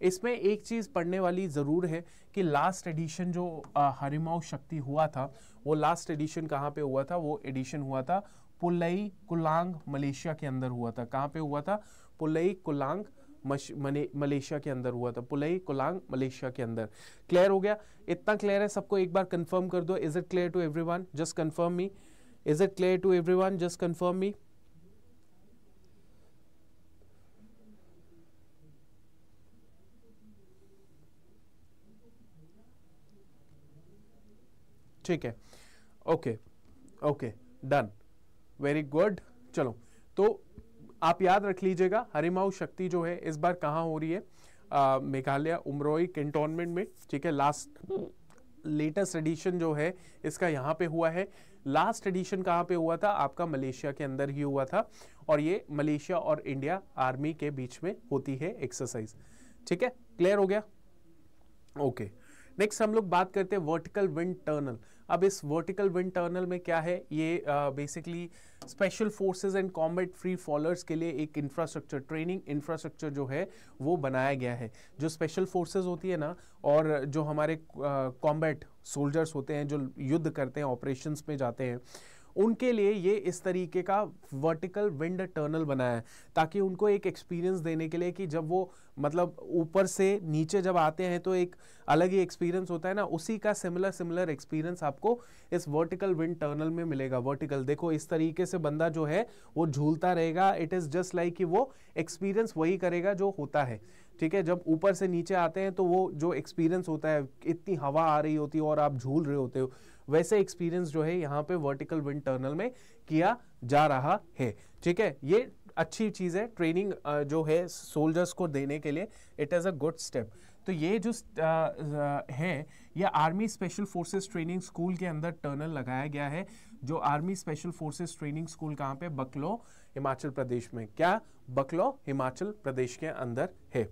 इसमें एक चीज़ पढ़ने वाली ज़रूर है कि लास्ट एडिशन जो हरिमाऊ शक्ति हुआ था वो लास्ट एडिशन कहाँ पे हुआ था वो एडिशन हुआ था पुलई कुलांग मलेशिया के अंदर हुआ था कहाँ पे हुआ था पुलई कुलांग मलेशिया के अंदर हुआ था पुलई कुलांग मलेशिया के अंदर क्लियर हो गया इतना क्लियर है सबको एक बार कंफर्म कर दो is it clear to everyone just confirm me is it clear to everyone just confirm me ठीक है okay okay done very good चलो तो आप याद रख लीजिएगा हरिमाऊ शक्ति जो है इस बार कहाँ हो रही है मेघालय उमरोई कंटोनमेंट में ठीक है लास्ट लेटेस्ट एडिशन जो है इसका यहाँ पे हुआ है लास्ट एडिशन कहाँ पे हुआ था आपका मलेशिया के अंदर ही हुआ था और ये मलेशिया और इंडिया आर्मी के बीच में होती है एक्सरसाइज ठीक है क्लियर हो गया ओके okay. नेक्स्ट हम लोग बात करते हैं वर्टिकल विंड टर्नल अब इस वर्टिकल विंड टर्नल में क्या है ये basically special forces and combat free followers के लिए एक इंफ्रास्ट्रक्चर ट्रेनिंग इंफ्रास्ट्रक्चर जो है वो बनाया गया है जो स्पेशल फोर्सेज होती है ना और जो हमारे कॉम्बैट सोल्जर्स होते हैं जो युद्ध करते हैं ऑपरेशंस में जाते हैं उनके लिए ये इस तरीके का वर्टिकल विंड टर्नल बनाया है ताकि उनको एक एक्सपीरियंस देने के लिए कि जब वो मतलब ऊपर से नीचे जब आते हैं तो एक अलग ही एक्सपीरियंस होता है ना उसी का सिमिलर सिमिलर एक्सपीरियंस आपको इस वर्टिकल विंड टर्नल में मिलेगा वर्टिकल देखो इस तरीके से बंदा जो है वो झूलता रहेगा इट इज़ जस्ट लाइक कि वो एक्सपीरियंस वही करेगा जो होता है ठीक है जब ऊपर से नीचे आते हैं तो वो जो एक्सपीरियंस होता है इतनी हवा आ रही होती है और आप झूल रहे होते हो वैसे एक्सपीरियंस जो है यहाँ पे वर्टिकल विंड टर्नल में किया जा रहा है ठीक है ये अच्छी चीज़ है ट्रेनिंग जो है सोल्जर्स को देने के लिए it is a good step तो ये जो है ये army special forces training school के अंदर टर्नल लगाया गया है जो army special forces training school कहाँ पे बकलो हिमाचल प्रदेश में क्या बकलो हिमाचल प्रदेश के अंदर है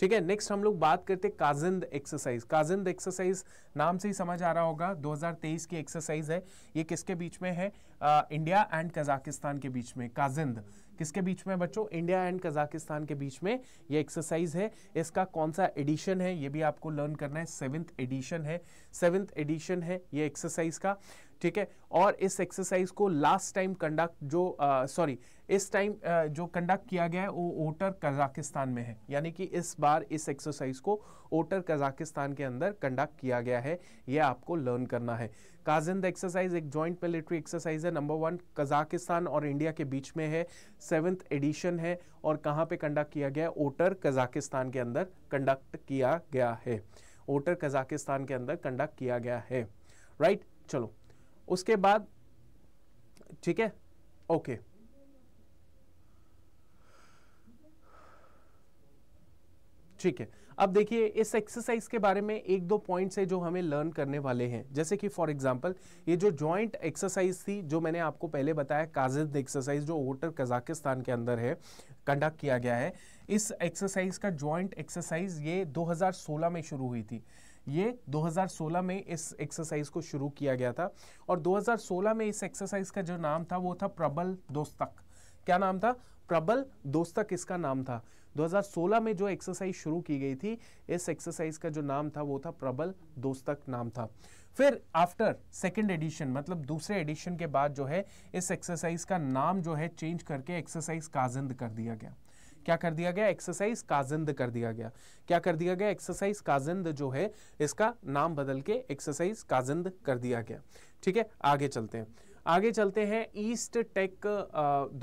ठीक है नेक्स्ट हम लोग बात करते हैं काजिंद एक्सरसाइज काजिंद एक्सरसाइज नाम से ही समझ आ रहा होगा 2023 की एक्सरसाइज है ये किसके बीच में है आ, इंडिया एंड कजाकिस्तान के बीच में काजिंद किसके बीच में बच्चों इंडिया एंड कजाकिस्तान के बीच में ये एक्सरसाइज है इसका कौन सा एडिशन है ये भी आपको लर्न करना है सेवन्थ एडिशन है सेवन्थ एडिशन है ये एक्सरसाइज का ठीक है और इस एक्सरसाइज को लास्ट टाइम कंडक्ट जो सॉरी इस टाइम जो कंडक्ट किया गया है वो ओटर कजाकिस्तान में है यानी कि इस बार इस एक्सरसाइज को ओटर कजाकिस्तान के अंदर कंडक्ट किया गया है ये आपको लर्न करना है काजिंद एक्सरसाइज एक जॉइंट मिलिट्री एक्सरसाइज है नंबर वन कजाकिस्तान और इंडिया के बीच में है सेवन्थ एडिशन है और कहाँ पर कंडक्ट किया गया है ओटर कजाकिस्तान के अंदर कंडक्ट किया गया है ओटर कजाकिस्तान के अंदर कंडक्ट किया गया है राइट right? चलो उसके बाद ठीक है ओके ठीक है अब देखिए इस एक्सरसाइज के बारे में एक दो पॉइंट्स है जो हमें लर्न करने वाले हैं जैसे कि फॉर एग्जांपल ये जो जॉइंट एक्सरसाइज थी जो मैंने आपको पहले बताया काजिद एक्सरसाइज जो वोटर कजाकिस्तान के अंदर है कंडक्ट किया गया है इस एक्सरसाइज का जॉइंट एक्सरसाइज ये 2016 में शुरू हुई थी ये 2016 में इस एक्सरसाइज को शुरू किया गया था और 2016 में इस एक्सरसाइज का जो नाम था वो था प्रबल दोस्तक क्या नाम था प्रबल दोस्तक इसका नाम था 2016 में जो एक्सरसाइज शुरू की गई थी इस एक्सरसाइज का जो नाम था वो था प्रबल दोस्तक नाम था फिर आफ्टर सेकेंड एडिशन मतलब दूसरे एडिशन के बाद जो है इस एक्सरसाइज का नाम जो है चेंज करके एक्सरसाइज काजिंद कर दिया गया क्या कर दिया गया एक्सरसाइज काजिंद कर दिया गया क्या कर दिया गया एक्सरसाइज काजिंद जो है इसका नाम बदल के एक्सरसाइज काजिंद कर दिया गया ठीक है आगे चलते हैं आगे चलते हैं ईस्ट टेक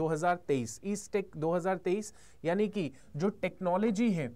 2023 ईस्ट टेक 2023 यानी कि जो टेक्नोलॉजी है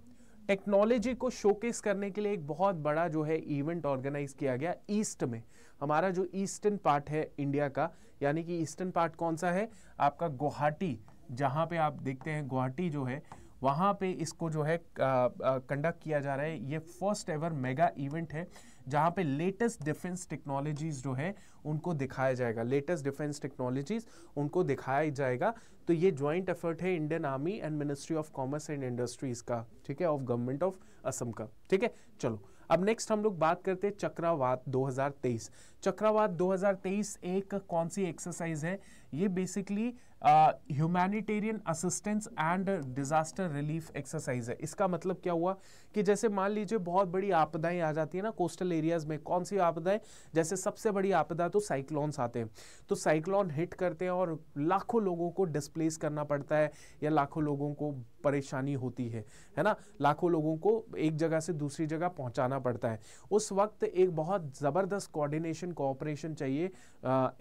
टेक्नोलॉजी को शोकेस करने के लिए एक बहुत बड़ा जो है इवेंट ऑर्गेनाइज किया गया ईस्ट में हमारा जो ईस्टर्न पार्ट है इंडिया का यानी कि ईस्टर्न पार्ट कौन सा है आपका गुवाहाटी जहाँ पे आप देखते हैं गुवाहाटी जो है वहाँ पे इसको जो है कंडक्ट किया जा रहा है ये फर्स्ट एवर मेगा इवेंट है जहाँ पे लेटेस्ट डिफेंस टेक्नोलॉजीज़ जो है उनको दिखाया जाएगा लेटेस्ट डिफेंस टेक्नोलॉजीज़ उनको दिखाया जाएगा तो ये जॉइंट एफर्ट है Indian army and ministry of commerce and industries का ठीक है ऑफ गवर्नमेंट ऑफ असम का ठीक है चलो अब नेक्स्ट हम लोग बात करते हैं चक्रवात 2023 चक्रवात 2023 एक कौन सी एक्सरसाइज है ये basically humanitarian assistance and disaster relief exercise है इसका मतलब क्या हुआ कि जैसे मान लीजिए बहुत बड़ी आपदाएं आ जाती है ना कोस्टल एरियाज में कौन सी आपदाएं जैसे सबसे बड़ी आपदा तो साइक्लोन्स आते हैं तो साइक्लोन हिट करते हैं और लाखों लोगों को डिस्प्लेस करना पड़ता है या लाखों लोगों को परेशानी होती है है ना लाखों लोगों को एक जगह से दूसरी जगह पहुंचाना पड़ता है उस वक्त एक बहुत ज़बरदस्त कोऑर्डिनेशन कोऑपरेशन चाहिए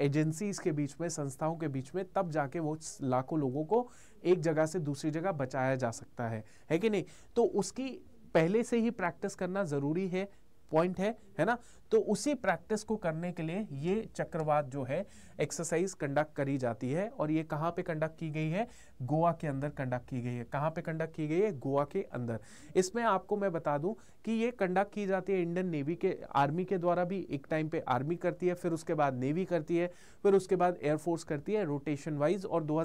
एजेंसीज के बीच में संस्थाओं के बीच में तब जाके वो लाखों लोगों को एक जगह से दूसरी जगह बचाया जा सकता है है कि नहीं तो उसकी पहले से ही प्रैक्टिस करना ज़रूरी है पॉइंट है है ना तो उसी प्रैक्टिस को करने के लिए ये चक्रवात जो है एक्सरसाइज कंडक्ट करी जाती है और ये कहाँ पे कंडक्ट की गई है गोवा के अंदर कंडक्ट की गई है कहाँ पे कंडक्ट की गई है गोवा के अंदर इसमें आपको मैं बता दूं कि ये कंडक्ट की जाती है इंडियन नेवी के आर्मी के द्वारा भी एक टाइम पे आर्मी करती है फिर उसके बाद नेवी करती है फिर उसके बाद एयरफोर्स करती है रोटेशन वाइज और दो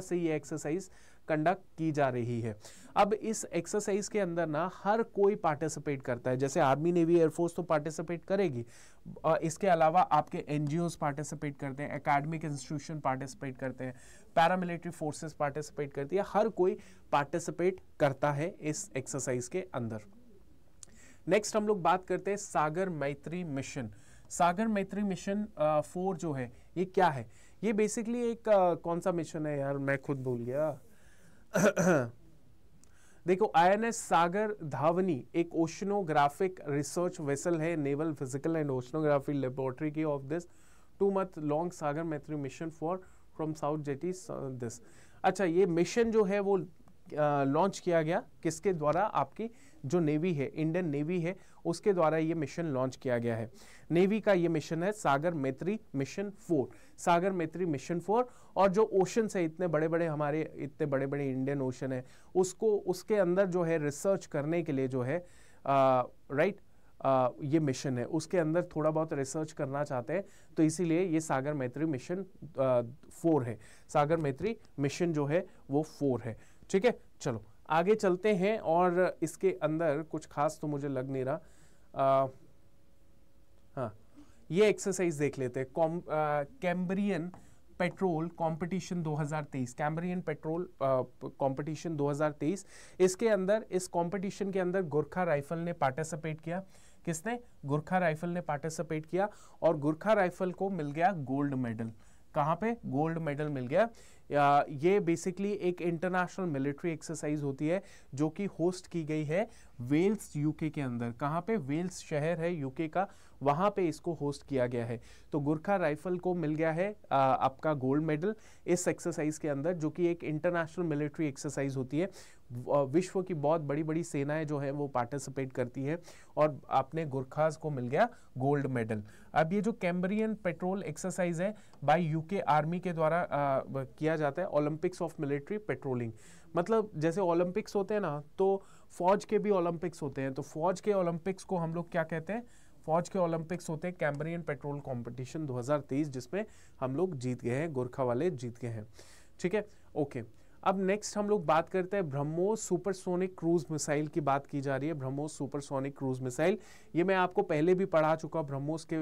से ये एक्सरसाइज कंडक्ट की जा रही है अब इस एक्सरसाइज के अंदर ना हर कोई पार्टिसिपेट करता है जैसे आर्मी नेवी एयरफोर्स तो पार्टिसिपेट करेगी इसके अलावा आपके एन पार्टिसिपेट करते हैं अकेडमिक इंस्टीट्यूशन पार्टिसिपेट करते हैं पैरामिलिट्री फोर्सेस पार्टिसिपेट करती है हर कोई पार्टिसिपेट करता है इस एक्सरसाइज के अंदर नेक्स्ट हम लोग बात करते हैं सागर Maitri mission Sagar Maitri mission for जो है ये क्या है ये बेसिकली एक आ, कौन सा मिशन है यार मैं खुद भूल गया देखो आईएनएस सागर धावनी एक ओशनोग्राफिक रिसर्च वेसल है naval physical and oceanography laboratory की of this two month long Sagar Maitri mission for from south jetty this अच्छा ये मिशन जो है वो लॉन्च किया गया किसके द्वारा आपकी जो नेवी है इंडियन नेवी है उसके द्वारा ये मिशन लॉन्च किया गया है नेवी का ये मिशन है सागर Maitri mission for Sagar Maitri mission for और जो ओशंस है इतने बड़े बड़े हमारे इतने बड़े बड़े इंडियन ओशन है उसको उसके अंदर जो है रिसर्च करने के लिए जो है राइट आ, ये मिशन है उसके अंदर थोड़ा बहुत रिसर्च करना चाहते हैं तो इसीलिए ये सागर मैत्री मिशन फोर है सागर मैत्री मिशन जो है वो फोर है ठीक है चलो आगे चलते हैं और इसके अंदर कुछ खास तो मुझे लग नहीं रहा हाँ ये एक्सरसाइज देख लेते हैं Cambrian patrol competition 2023 Cambrian patrol competition 2023 इसके अंदर इस कंपटीशन के अंदर गोरखा राइफल ने पार्टिसिपेट किया किसने गोरखा राइफल ने पार्टिसिपेट किया और गोरखा राइफल को मिल गया गोल्ड मेडल कहाँ पे गोल्ड मेडल मिल गया ये बेसिकली एक इंटरनेशनल मिलिट्री एक्सरसाइज होती है जो कि होस्ट की गई है वेल्स यूके के अंदर कहाँ पे वेल्स शहर है यूके का वहाँ पे इसको होस्ट किया गया है तो गुरखा राइफल को मिल गया है आ, आपका गोल्ड मेडल इस एक्सरसाइज के अंदर जो कि एक इंटरनेशनल मिलिट्री एक्सरसाइज होती है विश्व की बहुत बड़ी बड़ी सेनाएं जो है वो पार्टिसिपेट करती है और आपने गुरखाज को मिल गया गोल्ड मेडल अब ये जो कैम्बरियन पेट्रोल एक्सरसाइज है बाई यूके आर्मी के द्वारा किया किया जाता है ओलंपिक्स ऑफ मिलिट्री पेट्रोलिंग मतलब जैसे ओलंपिक्स होते हैं ना तो फौज के भी ओलंपिक्स होते हैं तो फौज के ओलंपिक्स को हम लोग क्या कहते हैं फौज के ओलंपिक्स होते हैं कैम्बरियन पेट्रोल कंपटीशन 2023 जिसमें हम लोग जीत गए हैं गोरखा वाले जीत गए हैं ठीक है ओके okay. अब नेक्स्ट हम लोग बात करते हैं ब्रह्मोस सुपरसोनिक क्रूज मिसाइल की बात की जा रही है ब्रह्मोस सुपरसोनिक क्रूज मिसाइल ये मैं आपको पहले भी पढ़ा चुका हूँ ब्रह्मोस के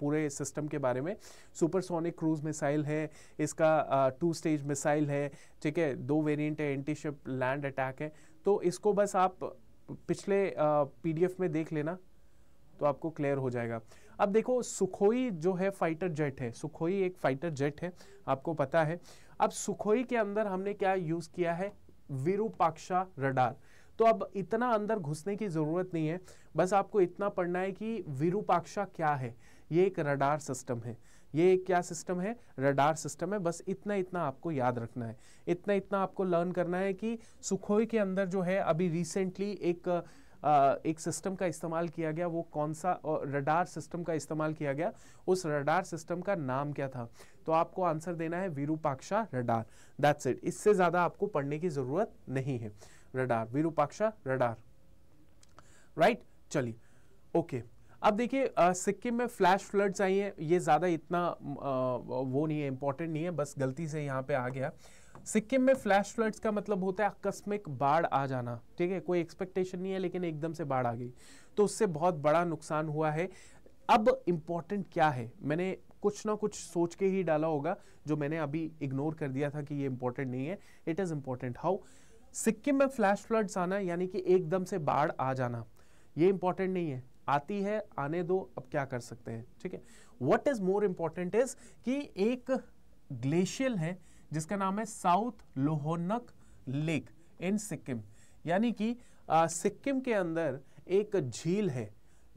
पूरे सिस्टम के बारे में सुपरसोनिक क्रूज मिसाइल है इसका टू स्टेज मिसाइल है ठीक है दो वेरिएंट है एंटीशिप लैंड अटैक है तो इसको बस आप पिछले पी में देख लेना तो आपको क्लियर हो जाएगा अब देखो सुखोई जो है फाइटर जेट है सुखोई एक फाइटर जेट है आपको पता है अब सुखोई के अंदर हमने क्या यूज किया है विरूपाक्षा रडार तो अब इतना अंदर घुसने की ज़रूरत नहीं है बस आपको इतना पढ़ना है कि विरूपाक्षा क्या है ये एक रडार सिस्टम है ये एक क्या सिस्टम है रडार सिस्टम है बस इतना इतना आपको याद रखना है इतना इतना आपको लर्न करना है कि सुखोई के अंदर जो है अभी रिसेंटली एक आ, एक सिस्टम का इस्तेमाल किया गया वो कौन सा रडार सिस्टम का इस्तेमाल किया गया उस रडार सिस्टम का नाम क्या था तो आपको आंसर देना है विरूपाक्षा रडार दैट्स इट इससे ज़्यादा आपको पढ़ने की ज़रूरत नहीं है radar Virupaksha radar right right? चलिए ओके okay. अब देखिए सिक्किम में फ्लैश फ्लड चाहिए ये ज़्यादा इतना आ, वो नहीं है इंपॉर्टेंट नहीं है बस गलती से यहाँ पे आ गया सिक्किम में फ्लैश फ्लड्स का मतलब होता है आकस्मिक बाढ़ आ जाना ठीक है कोई एक्सपेक्टेशन नहीं है लेकिन एकदम से बाढ़ आ गई तो उससे बहुत बड़ा नुकसान हुआ है अब इम्पॉर्टेंट क्या है मैंने कुछ ना कुछ सोच के ही डाला होगा जो मैंने अभी इग्नोर कर दिया था कि ये इंपॉर्टेंट नहीं है it is important how Sikkim में फ्लैश फ्लड्स आना यानी कि एकदम से बाढ़ आ जाना ये इंपॉर्टेंट नहीं है आती है आने दो अब क्या कर सकते हैं ठीक है what is more important is कि एक ग्लेशियल है जिसका नाम है south Lhonak lake in Sikkim यानी कि सिक्किम के अंदर एक झील है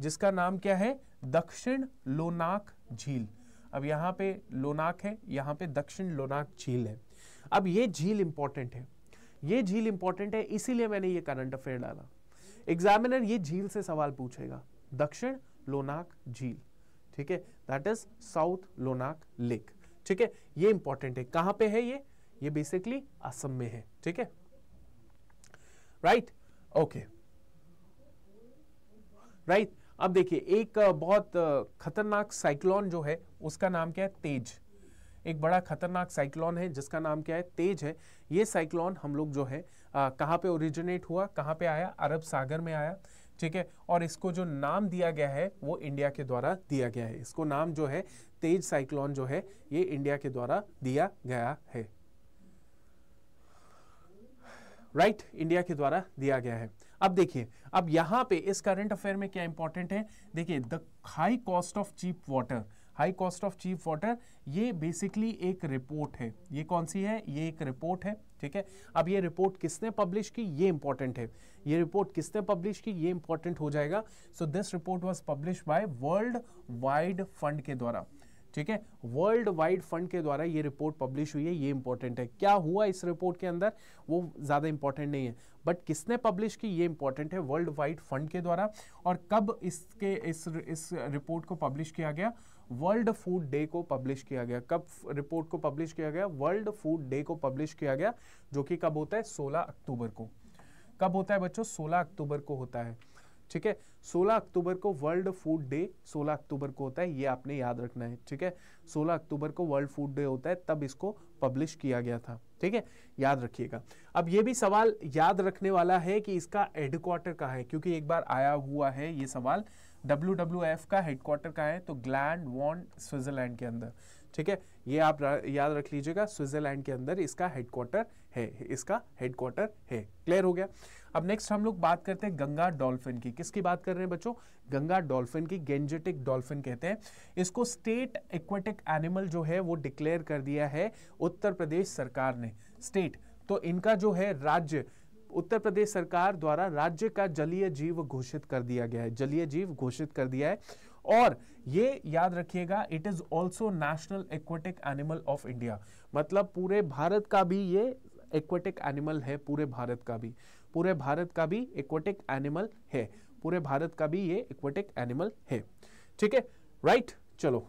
जिसका नाम क्या है दक्षिण लोनाक झील अब यहाँ पे लोनाक है यहाँ पे दक्षिण लोनाक झील है अब ये झील इंपॉर्टेंट है ये झील इंपॉर्टेंट है इसीलिए मैंने ये करंट अफेयर डाला एग्जामिनर ये झील से सवाल पूछेगा दक्षिण लोनाक झील ठीक है that is south Lhonak lake ठीक है ये इंपॉर्टेंट है कहां पे है ये ये बेसिकली असम में है ठीक है राइट ओके राइट अब देखिए एक बहुत खतरनाक साइक्लोन जो है उसका नाम क्या है तेज एक बड़ा खतरनाक साइक्लोन है जिसका नाम क्या है तेज है ये साइक्लोन हम लोग जो है कहाँ पे ओरिजिनेट हुआ कहाँ पे आया अरब सागर में आया ठीक है और इसको जो नाम दिया गया है वो इंडिया के द्वारा दिया गया है इसको नाम जो है तेज साइक्लोन जो है ये इंडिया के द्वारा दिया गया है राइट right, इंडिया के द्वारा दिया गया है अब देखिए अब यहां पे इस करंट अफेयर में क्या इंपॉर्टेंट है देखिए the high cost of cheap water high cost of cheap water ये बेसिकली एक रिपोर्ट है ये कौन सी है ये एक रिपोर्ट है ठीक है अब ये रिपोर्ट किसने पब्लिश की ये इंपॉर्टेंट है ये रिपोर्ट किसने पब्लिश की ये इंपॉर्टेंट हो जाएगा so this report was publish by world wide fund के द्वारा ठीक है वर्ल्ड वाइड फंड के द्वारा ये रिपोर्ट पब्लिश हुई है ये इंपॉर्टेंट है क्या हुआ इस रिपोर्ट के अंदर वो ज़्यादा इंपॉर्टेंट नहीं है बट किसने पब्लिश की ये इंपॉर्टेंट है वर्ल्ड वाइड फंड के द्वारा और कब इसके इस इस रिपोर्ट को पब्लिश किया गया वर्ल्ड फूड डे को पब्लिश किया गया कब रिपोर्ट को पब्लिश किया गया वर्ल्ड फूड डे को पब्लिश किया गया जो कि कब होता है सोलह अक्टूबर को कब होता है बच्चों सोलह अक्टूबर को होता है ठीक है 16 अक्टूबर को वर्ल्ड फूड डे 16 अक्टूबर को होता है ये आपने याद रखना है ठीक है 16 अक्टूबर को वर्ल्ड फूड डे होता है तब इसको पब्लिश किया गया था ठीक है याद रखिएगा अब ये भी सवाल याद रखने वाला है कि इसका हेडक्वार्टर कहाँ है क्योंकि एक बार आया हुआ है ये सवाल डब्ल्यू डब्ल्यू एफ का हेडक्वार्टर कहाँ है तो ग्लैंड वॉन स्विट्जरलैंड के अंदर ठीक है ये आप याद रख लीजिएगा स्विट्जरलैंड के अंदर इसका हेडक्वार्टर है इसका हेडक्वार्टर है क्लियर हो गया अब नेक्स्ट हम लोग बात करते हैं गंगा डॉल्फिन की किसकी बात कर रहे हैं बच्चों गंगा डॉल्फिन की गेंजेटिक डॉल्फिन कहते हैं इसको स्टेट एक्वेटिक एनिमल जो है वो डिक्लेयर कर दिया है उत्तर प्रदेश सरकार ने स्टेट तो इनका जो है राज्य उत्तर प्रदेश सरकार द्वारा राज्य का जलीय जीव घोषित कर दिया गया है जलीय जीव घोषित कर दिया है और ये याद रखिएगा it is also national aquatic animal of India मतलब पूरे भारत का भी ये एक्वेटिक एनिमल है पूरे भारत का भी पूरे भारत का भी एक्वेटिक एनिमल है पूरे भारत का भी ये एक्वेटिक एनिमल है ठीक है राइट चलो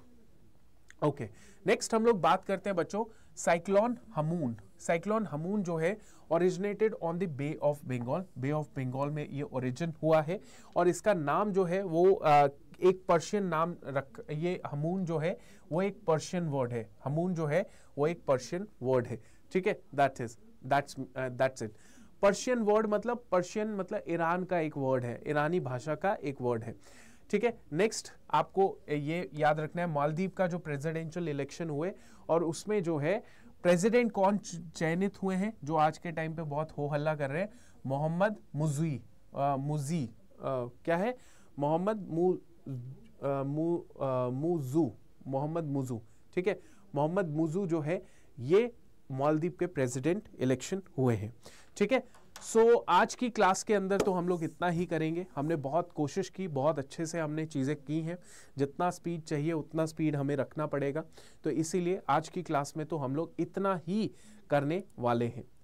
ओके नेक्स्ट हम लोग बात करते हैं बच्चों साइक्लोन हमून साइक्लोन हमून जो है originated on the bay of Bengal bay of Bengal में ये ओरिजिन हुआ है और इसका नाम जो है वो आ, एक पर्शियन नाम रख ये हमून जो है वो एक पर्शियन वर्ड है हमून जो है वो एक पर्शियन वर्ड है ठीक है that is that's that's it Persian word मतलब पर्शियन मतलब ईरान का एक वर्ड है ईरानी भाषा का एक वर्ड है ठीक है नेक्स्ट आपको ये याद रखना है मालदीव का जो प्रेसिडेंशियल इलेक्शन हुए और उसमें जो है प्रेसिडेंट कौन चयनित हुए हैं जो आज के टाइम पे बहुत हो हल्ला कर रहे हैं मोहम्मद मुजी मुजी क्या है मोहम्मद मुजू मोहम्मद मुजू ठीक है मोहम्मद मुजू जो है ये मालदीव के प्रेसिडेंट इलेक्शन हुए हैं ठीक है सो so, आज की क्लास के अंदर तो हम लोग इतना ही करेंगे हमने बहुत कोशिश की बहुत अच्छे से हमने चीज़ें की हैं जितना स्पीड चाहिए उतना स्पीड हमें रखना पड़ेगा तो इसीलिए आज की क्लास में तो हम लोग इतना ही करने वाले हैं